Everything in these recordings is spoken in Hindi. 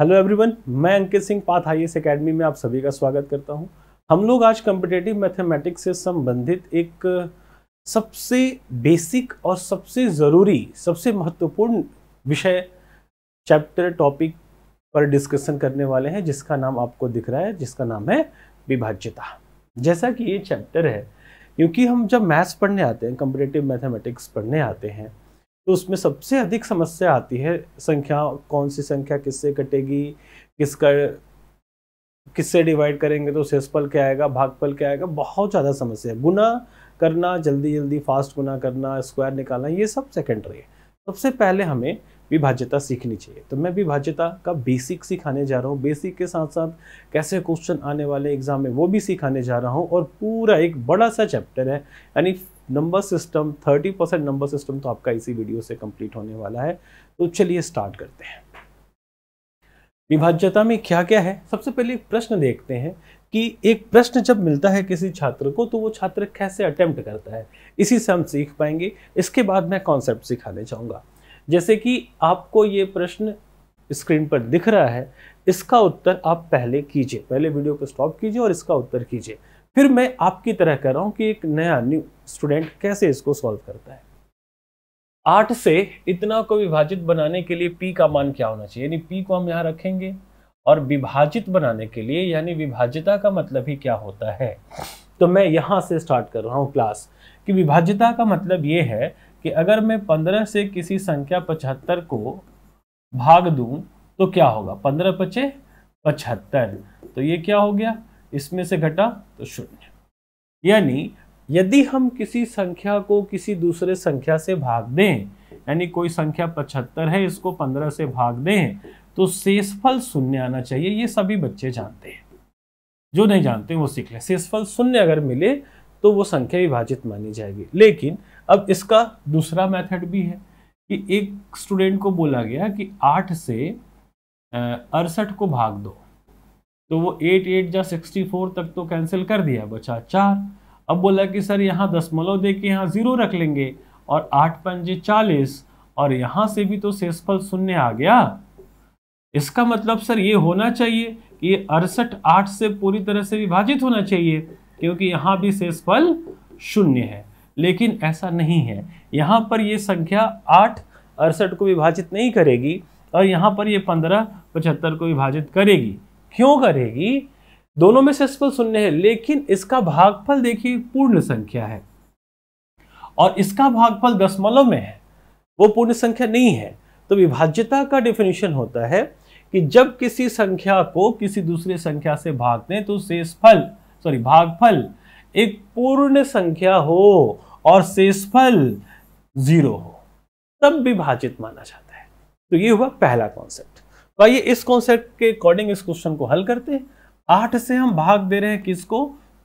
हेलो एवरीवन मैं Ankit Singh path I S academy में आप सभी का स्वागत करता हूं हम लोग आज कम्पिटेटिव मैथमेटिक्स से संबंधित एक सबसे बेसिक और सबसे ज़रूरी सबसे महत्वपूर्ण विषय चैप्टर टॉपिक पर डिस्कशन करने वाले हैं जिसका नाम आपको दिख रहा है जिसका नाम है विभाज्यता जैसा कि ये चैप्टर है क्योंकि हम जब मैथ्स पढ़ने आते हैं कम्पिटेटिव मैथमेटिक्स पढ़ने आते हैं तो उसमें सबसे अधिक समस्या आती है संख्या कौन सी संख्या किससे कटेगी किसका किससे डिवाइड करेंगे तो पल क्या आएगा भागफल क्या आएगा बहुत ज़्यादा समस्या है गुना करना जल्दी जल्दी फास्ट गुना करना स्क्वायर निकालना ये सब सेकेंडरी है सबसे पहले हमें विभाज्यता सीखनी चाहिए तो मैं विभाज्यता का बेसिक सिखाने जा रहा हूँ बेसिक के साथ साथ कैसे क्वेश्चन आने वाले एग्जाम में वो भी सिखाने जा रहा हूँ और पूरा एक बड़ा सा चैप्टर है यानी number system 30 percent number system तो आपका इसी वीडियो से कंप्लीट होने वाला है तो चलिए स्टार्ट करते हैं विभाज्यता में क्या क्या है सबसे पहले एक प्रश्न देखते हैं कि एक प्रश्न जब मिलता है किसी छात्र को तो वो छात्र कैसे अटेम्प्ट करता है इसी से हम सीख पाएंगे इसके बाद मैं कॉन्सेप्ट सिखाने चाहूँगा जैसे कि आपको ये प्रश्न स्क्रीन पर दिख रहा है इसका उत्तर आप पहले कीजिए पहले वीडियो को स्टॉप कीजिए और इसका उत्तर कीजिए फिर मैं आपकी तरह कर रहा हूं कि एक नया न्यू स्टूडेंट कैसे इसको सॉल्व करता है आठ से इतना को विभाजित बनाने के लिए पी का मान क्या होना चाहिए यानी पी को हम यहाँ रखेंगे और विभाजित बनाने के लिए यानी विभाजिता का मतलब ही क्या होता है तो मैं यहां से स्टार्ट कर रहा हूं क्लास कि विभाजिता का मतलब ये है कि अगर मैं पंद्रह से किसी संख्या पचहत्तर को भाग दूं तो क्या होगा पंद्रह पचे पचहत्तर तो ये क्या हो गया इसमें से घटा तो शून्य यानी यदि हम किसी संख्या को किसी दूसरे संख्या से भाग दें यानी कोई संख्या पचहत्तर है इसको पंद्रह से भाग दें तो शेषफल शून्य आना चाहिए ये सभी बच्चे जानते हैं जो नहीं जानते वो सीख लें शेषफल शून्य अगर मिले तो वो संख्या विभाजित मानी जाएगी लेकिन अब इसका दूसरा मेथड भी है कि एक स्टूडेंट को बोला गया कि आठ से अड़सठ को भाग दो तो वो एट एट जा सिक्सटी फोर तक तो कैंसिल कर दिया बचा चार अब बोला कि सर यहाँ दसमलव दे के यहाँ ज़ीरो रख लेंगे और आठ पंजे चालीस और यहाँ से भी तो शेषफल शून्य आ गया इसका मतलब सर ये होना चाहिए कि ये अड़सठ आठ से पूरी तरह से विभाजित होना चाहिए क्योंकि यहाँ भी शेषफल शून्य है लेकिन ऐसा नहीं है यहाँ पर ये संख्या आठ अड़सठ को विभाजित नहीं करेगी और यहाँ पर ये पंद्रह पचहत्तर को विभाजित करेगी क्यों करेगी दोनों में से शून्य सुनने लेकिन इसका भागफल देखिए पूर्ण संख्या है और इसका भागफल दशमलव में है वो पूर्ण संख्या नहीं है तो विभाज्यता का डेफिनेशन होता है कि जब किसी संख्या को किसी दूसरे संख्या से भाग दें तो शेषफल सॉरी भागफल एक पूर्ण संख्या हो और शेषफल जीरो हो तब विभाजित माना जाता है तो ये हुआ पहला कॉन्सेप्ट तो आइए इस कॉन्सेप्ट के अकॉर्डिंग इस क्वेश्चन को हल करते हैं आठ से हम भाग दे रहे हैं किसको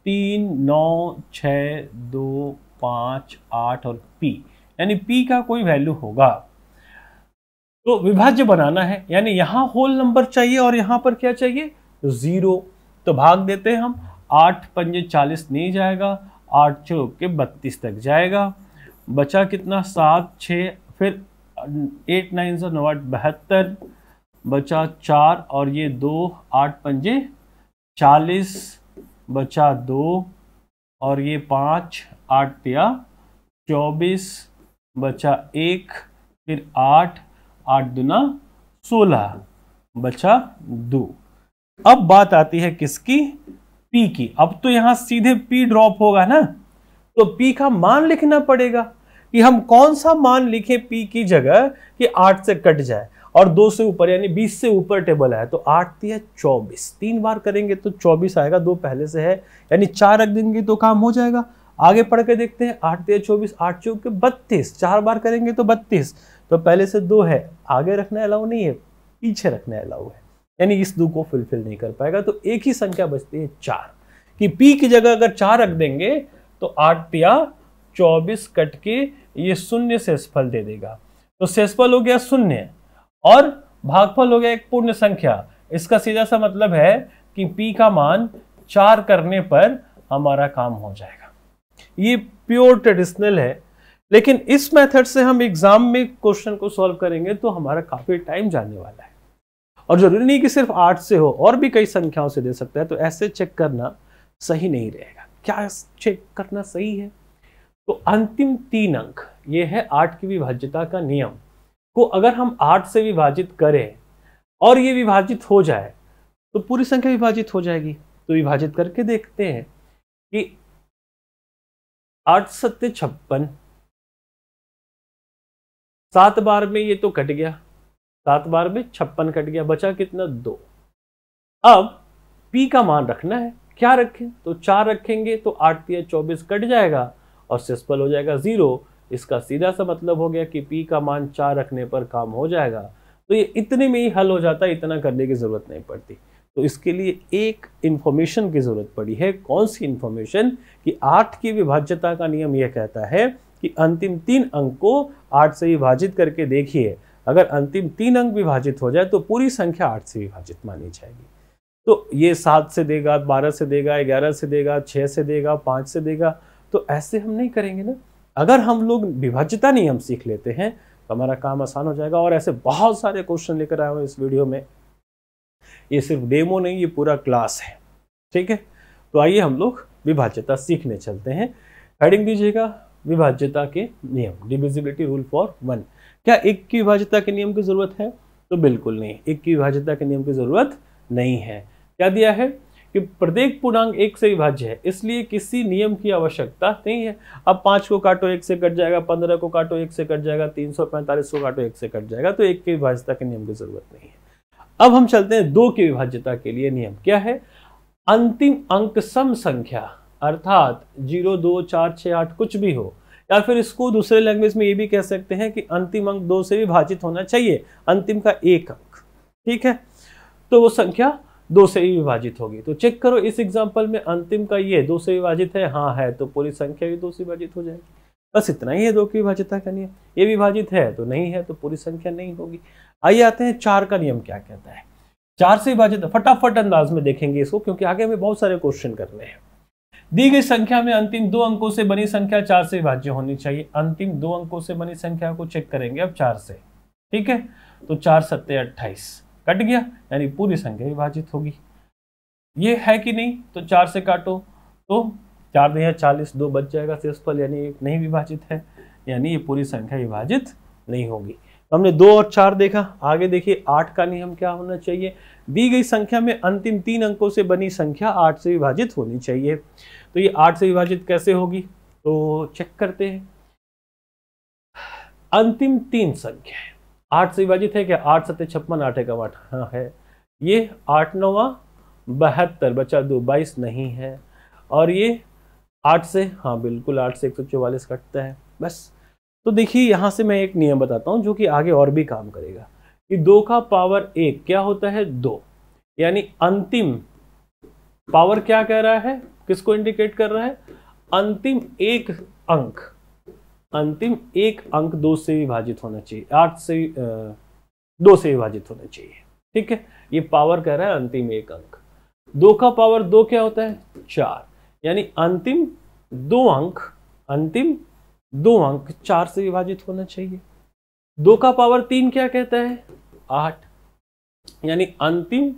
तीन नौ छ दो पांच आठ और पी यानी पी का कोई वैल्यू होगा तो विभाज्य बनाना है यानी यहां होल नंबर चाहिए और यहां पर क्या चाहिए ज़ीरो तो भाग देते हैं हम आठ पंजे चालीस नहीं जाएगा आठ छः के बत्तीस तक जाएगा बचा कितना सात छ फिर एट नाइन सौ आठ बहत्तर बचा चार और ये दो आठ पंजे चालीस बचा दो और ये पाँच आठ तिया चौबीस बचा एक फिर आठ आठ दुना सोलह बचा दो अब बात आती है किसकी पी की अब तो यहाँ सीधे पी ड्रॉप होगा ना तो पी का मान लिखना पड़ेगा कि हम कौन सा मान लिखे पी की जगह कि आठ से कट जाए और दो से ऊपर यानी बीस से ऊपर टेबल है तो आठ या चौबीस तीन बार करेंगे तो चौबीस आएगा दो पहले से है यानी चार रख देंगे तो काम हो जाएगा आगे पढ़ के देखते हैं आठ तेरह चौबीस आठ चौके बत्तीस चार बार करेंगे तो बत्तीस तो पहले से दो है आगे रखना अलाउ नहीं है पीछे रखना अलाउ है यानी इस दो को फुलफिल नहीं कर पाएगा तो एक ही संख्या बचती है चार कि पी की जगह अगर चार रख देंगे तो आठ या चौबीस कट के ये शून्य सेसफल दे देगा तो सेसफल हो गया शून्य और भागफल हो गया एक पूर्ण संख्या इसका सीधा सा मतलब है कि p का मान चार करने पर हमारा काम हो जाएगा ये प्योर ट्रेडिशनल है लेकिन इस मेथड से हम एग्जाम में क्वेश्चन को सॉल्व करेंगे तो हमारा काफी टाइम जाने वाला है और जरूरी नहीं कि सिर्फ आठ से हो और भी कई संख्याओं से दे सकता है तो ऐसे चेक करना सही नहीं रहेगा क्या चेक करना सही है तो अंतिम तीन अंक ये है आठ की विभाज्यता का नियम को अगर हम आठ से विभाजित करें और ये विभाजित हो जाए तो पूरी संख्या विभाजित हो जाएगी तो विभाजित करके देखते हैं कि आठ सत्य छप्पन सात बार में ये तो कट गया सात बार में छप्पन कट गया बचा कितना दो अब पी का मान रखना है क्या रखें तो चार रखेंगे तो आठ तीन चौबीस कट जाएगा और सिस्पल हो जाएगा जीरो इसका सीधा सा मतलब हो गया कि पी का मान चार रखने पर काम हो जाएगा तो ये इतने में ही हल हो जाता है इतना करने की ज़रूरत नहीं पड़ती तो इसके लिए एक इन्फॉर्मेशन की ज़रूरत पड़ी है कौन सी इन्फॉर्मेशन कि आठ की विभाज्यता का नियम यह कहता है कि अंतिम तीन अंक को आठ से विभाजित करके देखिए अगर अंतिम तीन अंक विभाजित हो जाए तो पूरी संख्या आठ से विभाजित मानी जाएगी तो ये सात से देगा बारह से देगा ग्यारह से देगा छः से देगा पाँच से देगा तो ऐसे हम नहीं करेंगे ना अगर हम लोग विभाज्यता नियम सीख लेते हैं तो हमारा काम आसान हो जाएगा और ऐसे बहुत सारे क्वेश्चन लेकर आए हुए इस वीडियो में ये सिर्फ डेमो नहीं ये पूरा क्लास है ठीक है तो आइए हम लोग विभाज्यता सीखने चलते हैं हेडिंग दीजिएगा विभाज्यता के नियम डिविजिबिलिटी रूल फॉर वन क्या एक की विभाज्यता के नियम की ज़रूरत है तो बिल्कुल नहीं एक की विभाज्यता के नियम की ज़रूरत नहीं है क्या दिया है कि प्रत्येक पूर्णांक एक से विभाज्य है इसलिए किसी नियम की आवश्यकता नहीं है अब पांच को काटो एक से कट जाएगा पंद्रह को काटो एक से कट जाएगा तीन सौ पैंतालीस को काटो एक से कट जाएगा तो एक के विभाज्यता के नियम की जरूरत नहीं है अब हम चलते हैं दो के विभाज्यता के लिए नियम क्या है अंतिम अंक सम संख्या अर्थात जीरो दो चार छ आठ कुछ भी हो या फिर इसको दूसरे लैंग्वेज में ये भी कह सकते हैं कि अंतिम अंक दो से विभाजित होना चाहिए अंतिम का एक अंक ठीक है तो वो संख्या दो से ही विभाजित होगी तो चेक करो इस एग्जाम्पल में अंतिम का ये दो से विभाजित है हाँ है तो पूरी संख्या भी दो से विभाजित हो जाएगी बस इतना ही है दो की विभाजिता का नियम ये विभाजित है तो नहीं है तो पूरी संख्या नहीं होगी आइए आते हैं चार का नियम क्या कहता है चार से विभाजित फटाफट अंदाज में देखेंगे इसको क्योंकि आगे हमें बहुत सारे क्वेश्चन करने हैं दी गई संख्या में अंतिम दो अंकों से बनी संख्या चार से विभाज्य होनी चाहिए अंतिम दो अंकों से बनी संख्या को चेक करेंगे अब चार से ठीक है तो चार सत्ते अट्ठाईस कट गया यानी पूरी संख्या विभाजित होगी ये है कि नहीं तो चार से काटो तो चार दो चालीस दो बच जाएगा शेषफल यानी एक नहीं विभाजित है यानी ये पूरी संख्या विभाजित नहीं होगी तो हमने दो और चार देखा आगे देखिए आठ का नियम क्या होना चाहिए दी गई संख्या में अंतिम तीन अंकों से बनी संख्या आठ से विभाजित होनी चाहिए तो ये आठ से विभाजित कैसे होगी तो चेक करते हैं अंतिम तीन संख्याएं आठ से विभाजित है क्या आठ सत्य छप्पन आठ एक अठारह हाँ, है ये आठ नवा बहत्तर बचा दो बाईस नहीं है और ये आठ से हाँ बिल्कुल आठ से एक सौ चौवालीस कटता है बस तो देखिए यहाँ से मैं एक नियम बताता हूँ जो कि आगे और भी काम करेगा कि दो का पावर एक क्या होता है दो यानी अंतिम पावर क्या कह रहा है किसको इंडिकेट कर रहा है अंतिम एक अंक अंतिम एक अंक दो से विभाजित होना चाहिए आठ से दो से विभाजित होना चाहिए ठीक है ये पावर कह रहा है अंतिम एक अंक दो का पावर दो क्या होता है चार यानी अंतिम दो अंक अंतिम दो अंक चार से विभाजित होना चाहिए दो का पावर तीन क्या कहता है आठ यानी अंतिम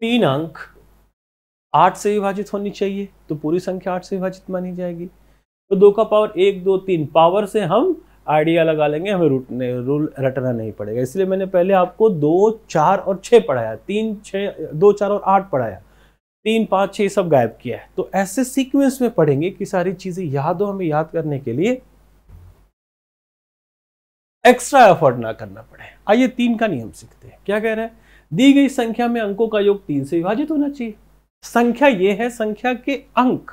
तीन अंक आठ से विभाजित होनी चाहिए तो पूरी संख्या आठ से विभाजित मानी जाएगी तो दो का पावर एक दो तीन पावर से हम आइडिया लगा लेंगे हमें रूट रूल रटना नहीं पड़ेगा इसलिए मैंने पहले आपको दो चार और छः पढ़ाया तीन छः दो चार और आठ पढ़ाया तीन पाँच छः सब गायब किया है तो ऐसे सीक्वेंस में पढ़ेंगे कि सारी चीज़ें याद हो हमें याद करने के लिए एक्स्ट्रा एफर्ट ना करना पड़े आइए तीन का नियम सीखते हैं क्या कह रहे हैं दी गई संख्या में अंकों का योग तीन से विभाजित होना चाहिए संख्या ये है संख्या के अंक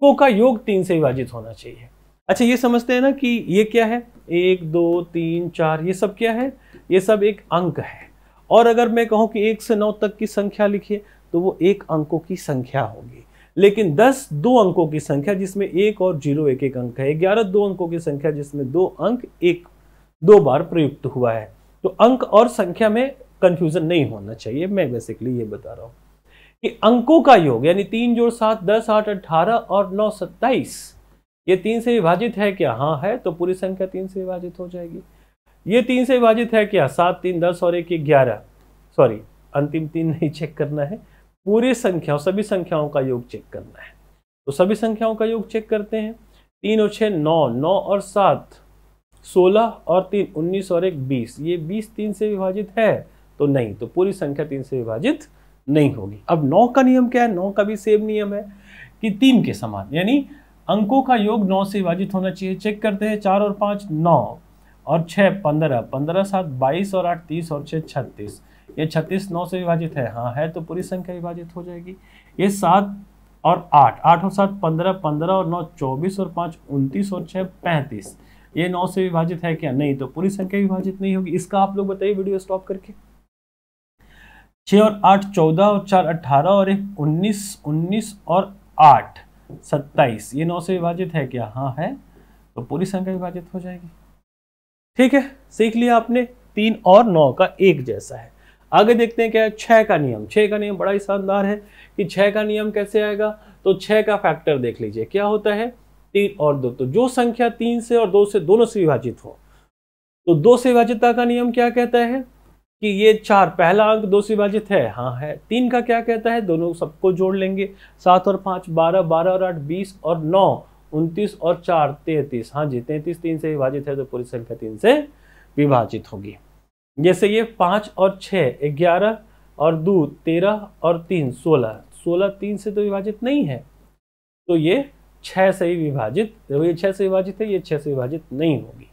को का योग तीन से विभाजित होना चाहिए अच्छा ये समझते हैं ना कि ये क्या है एक दो तीन चार ये सब क्या है ये सब एक अंक है और अगर मैं कहूँ कि एक से नौ तक की संख्या लिखिए तो वो एक अंकों की संख्या होगी लेकिन दस दो अंकों की संख्या जिसमें एक और जीरो एक एक अंक है ग्यारह दो अंकों की संख्या जिसमें दो अंक एक दो बार प्रयुक्त हुआ है तो अंक और संख्या में कंफ्यूजन नहीं होना चाहिए मैं बेसिकली ये बता रहा हूँ कि अंकों का योग यानी तीन जोड़ सात दस आठ अट्ठारह और नौ सत्ताईस ये तीन से विभाजित है क्या हाँ है तो पूरी संख्या तीन से विभाजित हो जाएगी ये तीन से विभाजित है क्या सात तीन दस और एक ग्यारह सॉरी अंतिम तीन नहीं चेक करना है पूरी संख्याओं सभी संख्याओं का योग चेक करना है तो सभी संख्याओं का योग चेक करते हैं तीन और छः नौ नौ और सात सोलह और तीन उन्नीस और एक बीस ये बीस तीन से विभाजित है तो नहीं तो पूरी संख्या तीन से विभाजित नहीं होगी अब नौ का नियम क्या है नौ का भी सेम नियम है कि तीन के समान यानी अंकों का योग नौ से विभाजित होना चाहिए चेक करते हैं चार और पाँच नौ और छः पंद्रह पंद्रह सात बाईस और आठ तीस और छः छत्तीस ये छत्तीस नौ से विभाजित है हाँ है तो पूरी संख्या विभाजित हो जाएगी ये सात और आठ आठ और सात पंद्रह पंद्रह और नौ चौबीस और पाँच उनतीस और छः पैंतीस ये नौ से विभाजित है क्या नहीं तो पूरी संख्या विभाजित नहीं होगी इसका आप लोग बताइए वीडियो स्टॉप करके छः और आठ चौदह और चार अट्ठारह और एक उन्नीस उन्नीस और आठ सत्ताईस ये नौ से विभाजित है क्या हाँ है तो पूरी संख्या विभाजित हो जाएगी ठीक है सीख लिया आपने तीन और नौ का एक जैसा है आगे देखते हैं क्या है छः का नियम छः का नियम बड़ा ही शानदार है कि छः का नियम कैसे आएगा तो छः का फैक्टर देख लीजिए क्या होता है तीन और दो तो जो संख्या तीन से और दो से दोनों से विभाजित हो तो दो से विभाजिता का नियम क्या कहता है कि ये चार पहला अंक दो से विभाजित है हाँ है तीन का क्या कहता है दोनों सबको जोड़ लेंगे सात और पाँच बारह बारह और आठ बीस और नौ उनतीस और चार तैतीस हाँ जी तैतीस तीन से विभाजित है तो पूरी संख्या तीन से विभाजित होगी जैसे ये पाँच और छः ग्यारह और दो तेरह और तीन सोलह सोलह तीन से तो विभाजित नहीं है तो ये छः से ही विभाजित तो ये छः से विभाजित है ये छः से विभाजित नहीं होगी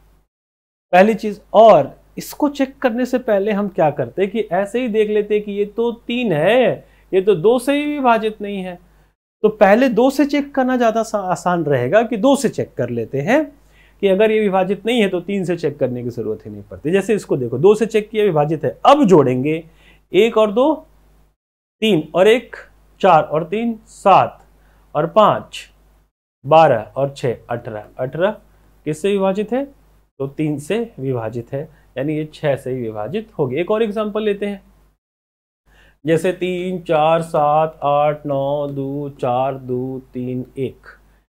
पहली चीज़ और इसको चेक करने से पहले हम क्या करते कि ऐसे ही देख लेते कि ये तो तीन है ये तो दो से ही विभाजित नहीं है तो पहले दो से चेक करना ज़्यादा आसान रहेगा कि दो से चेक कर लेते हैं कि अगर ये विभाजित नहीं है तो तीन से चेक करने की ज़रूरत ही नहीं पड़ती जैसे इसको देखो दो से चेक किया विभाजित है अब जोड़ेंगे एक और दो तीन और एक चार और तीन सात और पाँच बारह और छः अठारह अठारह किससे विभाजित है तो तीन से विभाजित है यानी ये छः से ही विभाजित होगी एक और एग्जाम्पल लेते हैं जैसे तीन चार सात आठ नौ दो चार दो तीन एक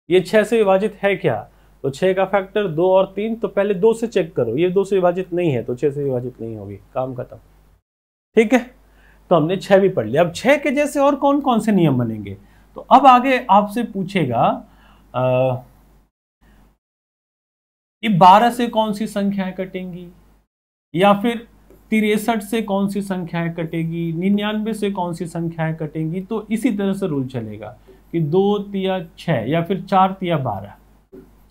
ये छः से विभाजित है क्या तो छः का फैक्टर दो और तीन तो पहले दो से चेक करो ये दो से विभाजित नहीं है तो छः से विभाजित नहीं होगी काम खत्म ठीक है तो हमने छः भी पढ़ लिया अब छः के जैसे और कौन कौन से नियम बनेंगे तो अब आगे आपसे पूछेगा आ, ये बारह से कौन सी संख्याएं कटेंगी या फिर तिरसठ से कौन सी संख्याएं कटेगी निन्यानवे से कौन सी संख्याएं कटेगी तो इसी तरह से रूल चलेगा कि दो तिया छः या फिर चार तिया बारह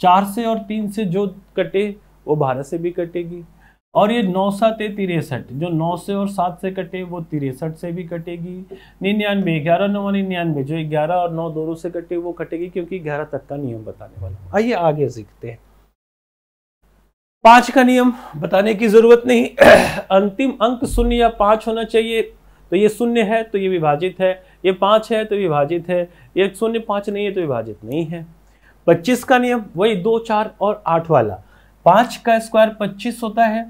चार से और तीन से जो कटे वो बारह से भी कटेगी और ये नौ सात तिरसठ जो नौ से और सात से कटे वो तिरसठ से भी कटेगी निन्यानवे ग्यारह नौ निन्यानवे जो ग्यारह और नौ दोनों से कटे वो कटेगी क्योंकि ग्यारह तक का नियम बताने वाला आइए आगे सीखते हैं पांच का नियम बताने की जरूरत नहीं अंतिम अंक शून्य या पांच होना चाहिए तो ये शून्य है तो ये विभाजित है ये पाँच है तो विभाजित है ये शून्य पांच नहीं है तो विभाजित नहीं है पच्चीस का नियम वही दो चार और आठ वाला पांच का स्क्वायर पच्चीस होता है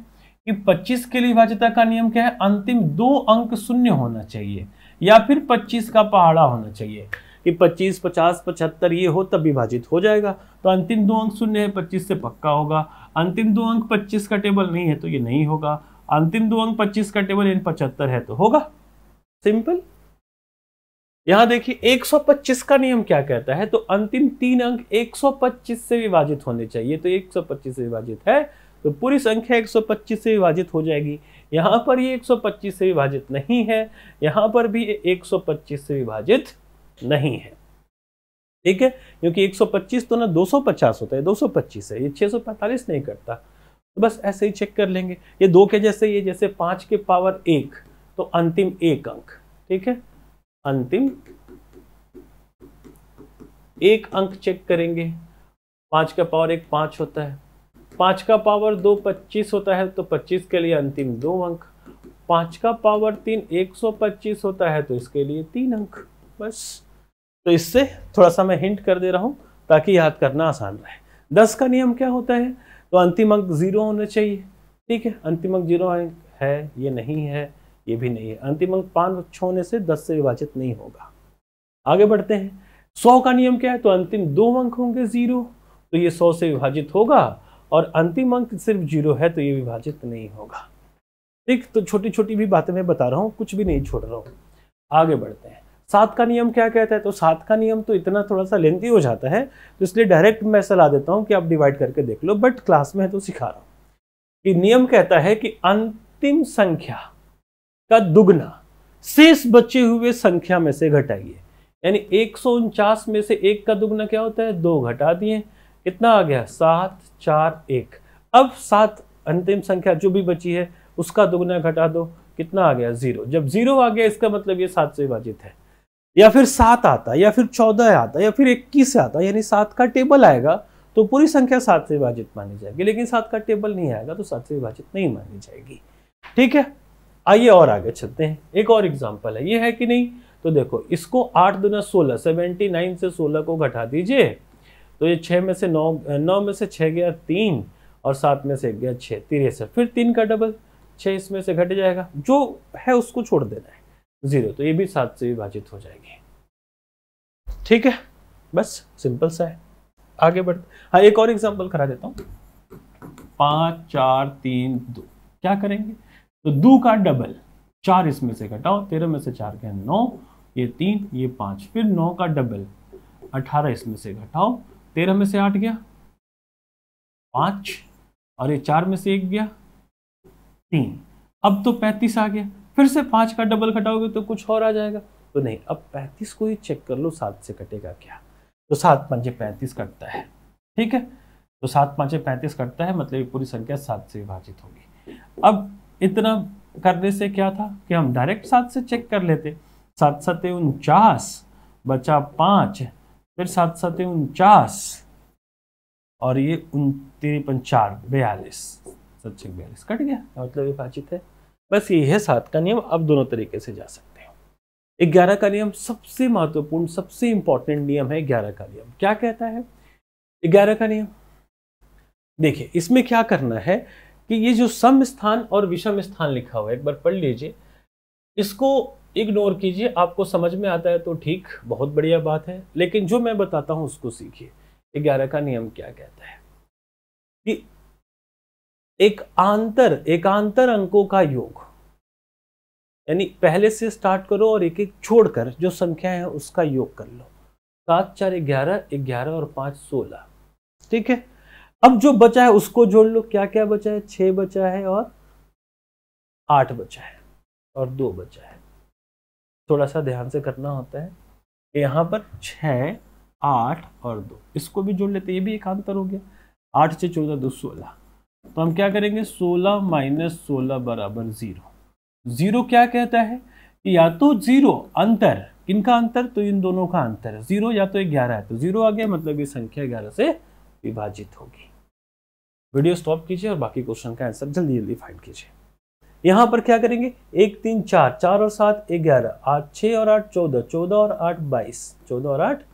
कि पच्चीस के लिए विभाजिता का नियम क्या है अंतिम दो अंक शून्य होना चाहिए या फिर पच्चीस का पहाड़ा होना चाहिए कि 25, 50, 75 ये हो तब विभाजित हो जाएगा तो अंतिम दो अंक शून्य है 25 से पक्का होगा अंतिम दो अंक 25 का टेबल नहीं है तो ये नहीं होगा अंतिम दो अंक 25 का टेबल इन 75 है तो होगा सिंपल यहां देखिए 125 का नियम क्या कहता है तो अंतिम तीन अंक 125 से विभाजित होने चाहिए तो 125 से विभाजित है तो पूरी संख्या 125 से विभाजित हो जाएगी यहाँ पर ये 125 से विभाजित नहीं है यहां पर भी 125 से विभाजित नहीं है ठीक है क्योंकि 125 तो ना 250 होता है 225 है ये 645 नहीं करता तो बस ऐसे ही चेक कर लेंगे ये दो के जैसे ये जैसे पांच के पावर एक तो अंतिम एक अंक ठीक है अंतिम एक अंक चेक करेंगे पांच का पावर एक पांच होता है पांच का पावर दो पच्चीस होता है तो पच्चीस के लिए अंतिम दो अंक पांच का पावर तीन एक सौ पच्चीस होता है तो इसके लिए तीन अंक बस तो इससे थोड़ा सा मैं हिंट कर दे रहा हूँ ताकि याद करना आसान रहे दस का नियम क्या होता है तो अंतिम अंक जीरो होने चाहिए ठीक है अंतिम अंक जीरो अंक है ये नहीं है ये भी नहीं है अंतिम अंक पाँच होने से दस से विभाजित नहीं होगा आगे बढ़ते हैं सौ का नियम क्या है तो अंतिम दो अंक होंगे जीरो तो ये सौ से विभाजित होगा और अंतिम अंक सिर्फ जीरो है तो ये विभाजित नहीं होगा ठीक तो छोटी छोटी भी बातें मैं बता रहा हूँ कुछ भी नहीं छोड़ रहा हूँ आगे बढ़ते हैं सात का नियम क्या कहता है तो सात का नियम तो इतना थोड़ा सा लेंथी हो जाता है तो इसलिए डायरेक्ट मैं सलाह देता हूँ कि आप डिवाइड करके देख लो बट क्लास में है तो सिखा रहा हूँ कि नियम कहता है कि अंतिम संख्या का दुगना शेष बचे हुए संख्या में से घटाइए यानी एक में से एक का दुगना क्या होता है दो घटा दिए कितना आ गया सात चार एक अब सात अंतिम संख्या जो भी बची है उसका दुगना घटा दो कितना आ गया जीरो जब जीरो आ गया इसका मतलब ये सात से विभाजित है या फिर सात आता या फिर चौदह आता या फिर इक्कीस आता यानी सात का टेबल आएगा तो पूरी संख्या सात से विभाजित मानी जाएगी लेकिन सात का टेबल नहीं आएगा तो सात से विभाजित नहीं मानी जाएगी ठीक है आइए और आगे चलते हैं एक और एग्जाम्पल है ये है कि नहीं तो देखो इसको आठ दुना सोलह सेवेंटी नाइन से सोलह को घटा दीजिए तो ये छः में से नौ नौ में से छः गया तीन और सात में से गया छः तिरसठ फिर तीन का डबल छः इसमें से घट जाएगा जो है उसको छोड़ देना है जीरो तो ये भी सात से विभाजित हो जाएगी ठीक है बस सिंपल सा है आगे बढ़ते हाँ एक और एग्जाम्पल करा देता हूँ पांच चार तीन दो क्या करेंगे तो दो का डबल चार इसमें से घटाओ तेरह में से चार गए नौ ये तीन ये पांच फिर नौ का डबल अठारह इसमें से घटाओ तेरह में से आठ गया पांच और ये चार में से एक गया तीन अब तो पैंतीस आ गया फिर से पाँच का डबल कटाओगे तो कुछ और आ जाएगा तो नहीं अब पैंतीस को ही चेक कर लो सात से कटेगा क्या तो सात पाँचे पैंतीस कटता है ठीक है तो सात पाँचे पैंतीस कटता है मतलब ये पूरी संख्या सात से विभाजित होगी अब इतना करने से क्या था कि हम डायरेक्ट सात से चेक कर लेते सात सात उनचास बचा पाँच फिर सात सात उनचास और ये उन तिरपन चार बयालीस सच बयालीस कट गया मतलब विभाजित है बस ये है सात का नियम आप दोनों तरीके से जा सकते हो ग्यारह का नियम सबसे महत्वपूर्ण सबसे इंपॉर्टेंट नियम है ग्यारह का नियम क्या कहता है ग्यारह का नियम देखिए इसमें क्या करना है कि ये जो सम स्थान और विषम स्थान लिखा हुआ है एक बार पढ़ लीजिए इसको इग्नोर कीजिए आपको समझ में आता है तो ठीक बहुत बढ़िया बात है लेकिन जो मैं बताता हूं उसको सीखिए ग्यारह का नियम क्या कहता है कि एक आंतर एकांतर अंकों का योग यानी पहले से स्टार्ट करो और एक एक छोड़कर जो संख्या है उसका योग कर लो सात चार ग्यारह ग्यारह और पांच सोलह ठीक है अब जो बचा है उसको जोड़ लो क्या क्या बचा है छह बचा है और आठ बचा है और दो बचा है थोड़ा सा ध्यान से करना होता है यहां पर छ आठ और दो इसको भी जोड़ लेते ये भी एक हो गया आठ से चौदह दो सोलह तो हम क्या करेंगे 16 माइनस सोलह बराबर ज़ीरो ज़ीरो क्या कहता है कि या तो ज़ीरो अंतर इनका अंतर तो इन दोनों का अंतर है ज़ीरो या तो ग्यारह है तो ज़ीरो आ गया मतलब ये संख्या ग्यारह से विभाजित होगी वीडियो स्टॉप कीजिए और बाकी क्वेश्चन का आंसर जल्दी जल्दी फाइंड कीजिए यहां पर क्या करेंगे एक तीन चार चार और सात ग्यारह आठ छह और आठ चौदह चौदह और आठ बाईस चौदह और आठ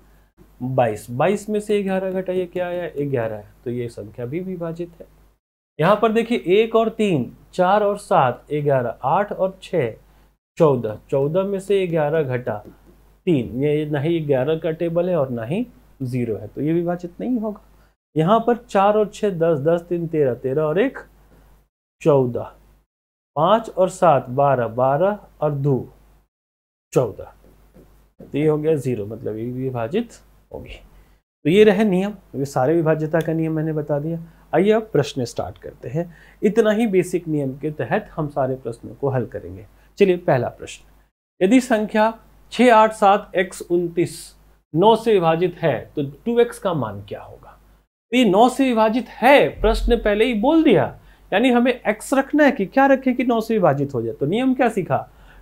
बाईस बाईस में से ग्यारह घटाइए क्या आया ग्यारह है तो ये संख्या भी विभाजित है यहाँ पर देखिए एक और तीन चार और सात ग्यारह आठ और छ चौदह चौदह में से ग्यारह घटा तीन ये ना ही ग्यारह का टेबल है और ना ही जीरो है तो ये विभाजित नहीं होगा यहाँ पर चार और छः दस दस तीन तेरह तेरह और एक चौदह पाँच और सात बारह बारह और दो चौदह तो ये हो गया ज़ीरो मतलब ये विभाजित होगी तो ये रहे नियम ये सारे विभाज्यता का नियम मैंने बता दिया आइए अब प्रश्न स्टार्ट करते हैं इतना ही बेसिक नियम के तहत हम सारे प्रश्नों को हल करेंगे चलिए पहला प्रश्न यदि संख्या छः आठ सात एक्स उनतीस नौ से विभाजित है तो टू एक्स का मान क्या होगा ये नौ से विभाजित है प्रश्न पहले ही बोल दिया यानी हमें एक्स रखना है कि क्या रखें कि नौ से विभाजित हो जाए तो नियम क्या सीखा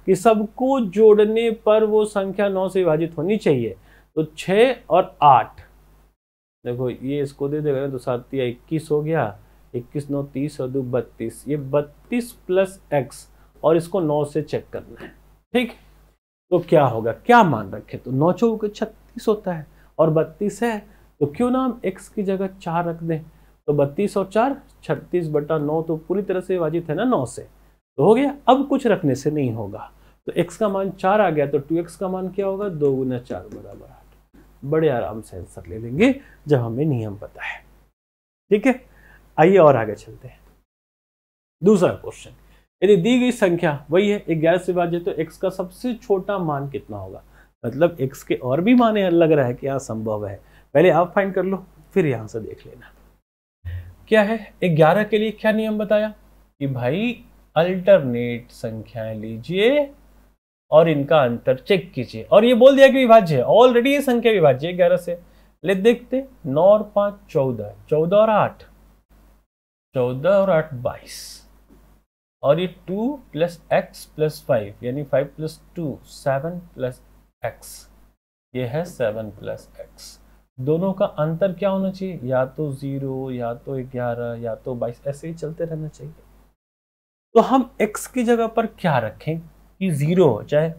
कि सबको जोड़ने पर वो संख्या नौ से विभाजित होनी चाहिए तो छः और आठ देखो ये इसको दे देगा तो सात या इक्कीस हो गया इक्कीस नौ तीस और दो बत्तीस ये बत्तीस प्लस एक्स और इसको नौ से चेक करना है ठीक तो क्या होगा क्या मान रखे तो नौ चौक छत्तीस होता है और बत्तीस है तो क्यों ना हम एक्स की जगह चार रख दें तो बत्तीस और चार छत्तीस बटा नौ तो पूरी तरह से विभाजित है ना नौ से तो हो गया अब कुछ रखने से नहीं होगा तो एक्स का मान चार आ गया तो टू एक्स का मान क्या होगा दो गुना चार बराबर आ बड़े आराम से आंसर ले लेंगे जब हमें नियम पता है ठीक है आइए और आगे चलते हैं दूसरा क्वेश्चन यदि दी गई संख्या वही है एक से बात तो एक्स का सबसे छोटा मान कितना होगा मतलब एक्स के और भी माने लग रहा है कि यहाँ संभव है पहले आप फाइन कर लो फिर यहां से देख लेना क्या है ग्यारह के लिए क्या नियम बताया कि भाई अल्टरनेट संख्याएं लीजिए और इनका अंतर चेक कीजिए और ये बोल दिया कि विभाज्य है ऑलरेडी ये संख्या विभाज्य है ग्यारह से ले देखते नौ और पांच चौदह चौदह और आठ चौदह और आठ बाईस और ये two plus x plus five यानी five plus two seven plus x ये है सेवन प्लस एक्स दोनों का अंतर क्या होना चाहिए या तो ज़ीरो या तो ग्यारह या तो बाईस ऐसे ही चलते रहना चाहिए तो हम एक्स की जगह पर क्या रखें कि ज़ीरो हो जाए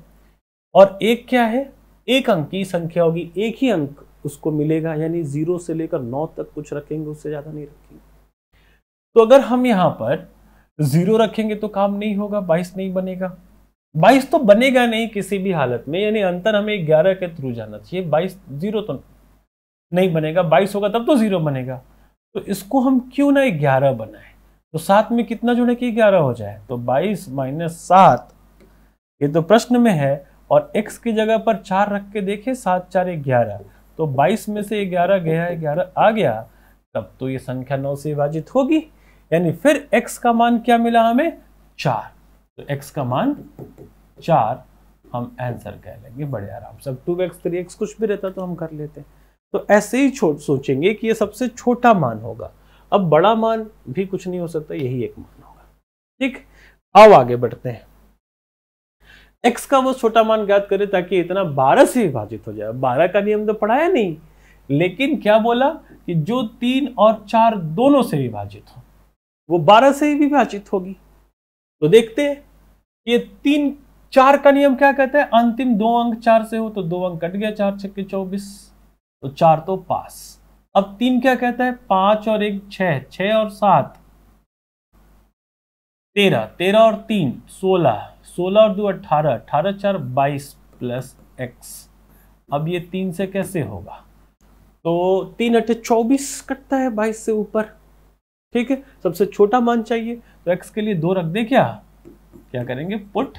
और एक क्या है एक अंक की संख्या होगी एक ही अंक उसको मिलेगा यानी ज़ीरो से लेकर नौ तक कुछ रखेंगे उससे ज़्यादा नहीं रखेंगे तो अगर हम यहां पर ज़ीरो रखेंगे तो काम नहीं होगा बाईस नहीं बनेगा बाईस तो बनेगा नहीं किसी भी हालत में यानी अंतर हमें ग्यारह के थ्रू जाना चाहिए बाईस जीरो तो नहीं बनेगा बाईस होगा तब तो जीरो बनेगा तो इसको हम क्यों ना ग्यारह बनाए तो सात में कितना जुड़े कि ग्यारह हो जाए तो बाईस माइनस सात ये तो प्रश्न में है और x की जगह पर चार रख के देखे सात चार ग्यारह तो बाईस में से ग्यारह गया ग्यारह आ गया तब तो ये संख्या नौ से विभाजित होगी यानी फिर x का मान क्या मिला हमें चार तो x का मान चार हम आंसर कह लेंगे बड़े आराम से अब टू एक्स थ्री एक्स कुछ भी रहता तो हम कर लेते हैं तो ऐसे ही छोट सोचेंगे कि ये सबसे छोटा मान होगा अब बड़ा मान भी कुछ नहीं हो सकता यही एक मान होगा ठीक आओ आगे बढ़ते हैं एक्स का वो छोटा मान ज्ञात करें ताकि इतना बारह से विभाजित हो जाए बारह का नियम तो पढ़ाया नहीं लेकिन क्या बोला कि जो तीन और चार दोनों से विभाजित हो वो बारह से ही विभाजित होगी तो देखते हैं ये तीन चार का नियम क्या कहता है अंतिम दो अंक चार से हो तो दो अंक कट गया चार छक्के चौबीस तो चार तो पास अब तीन क्या कहता है पांच और एक छह छह और सात तेरह तेरह और तीन सोलह सोलह और दो अट्ठारह अट्ठारह चार बाईस प्लस एक्स अब ये तीन से कैसे होगा तो तीन अट्ठे चौबीस कटता है बाईस से ऊपर ठीक है सबसे छोटा मान चाहिए तो एक्स के लिए दो रख दे क्या क्या करेंगे पुट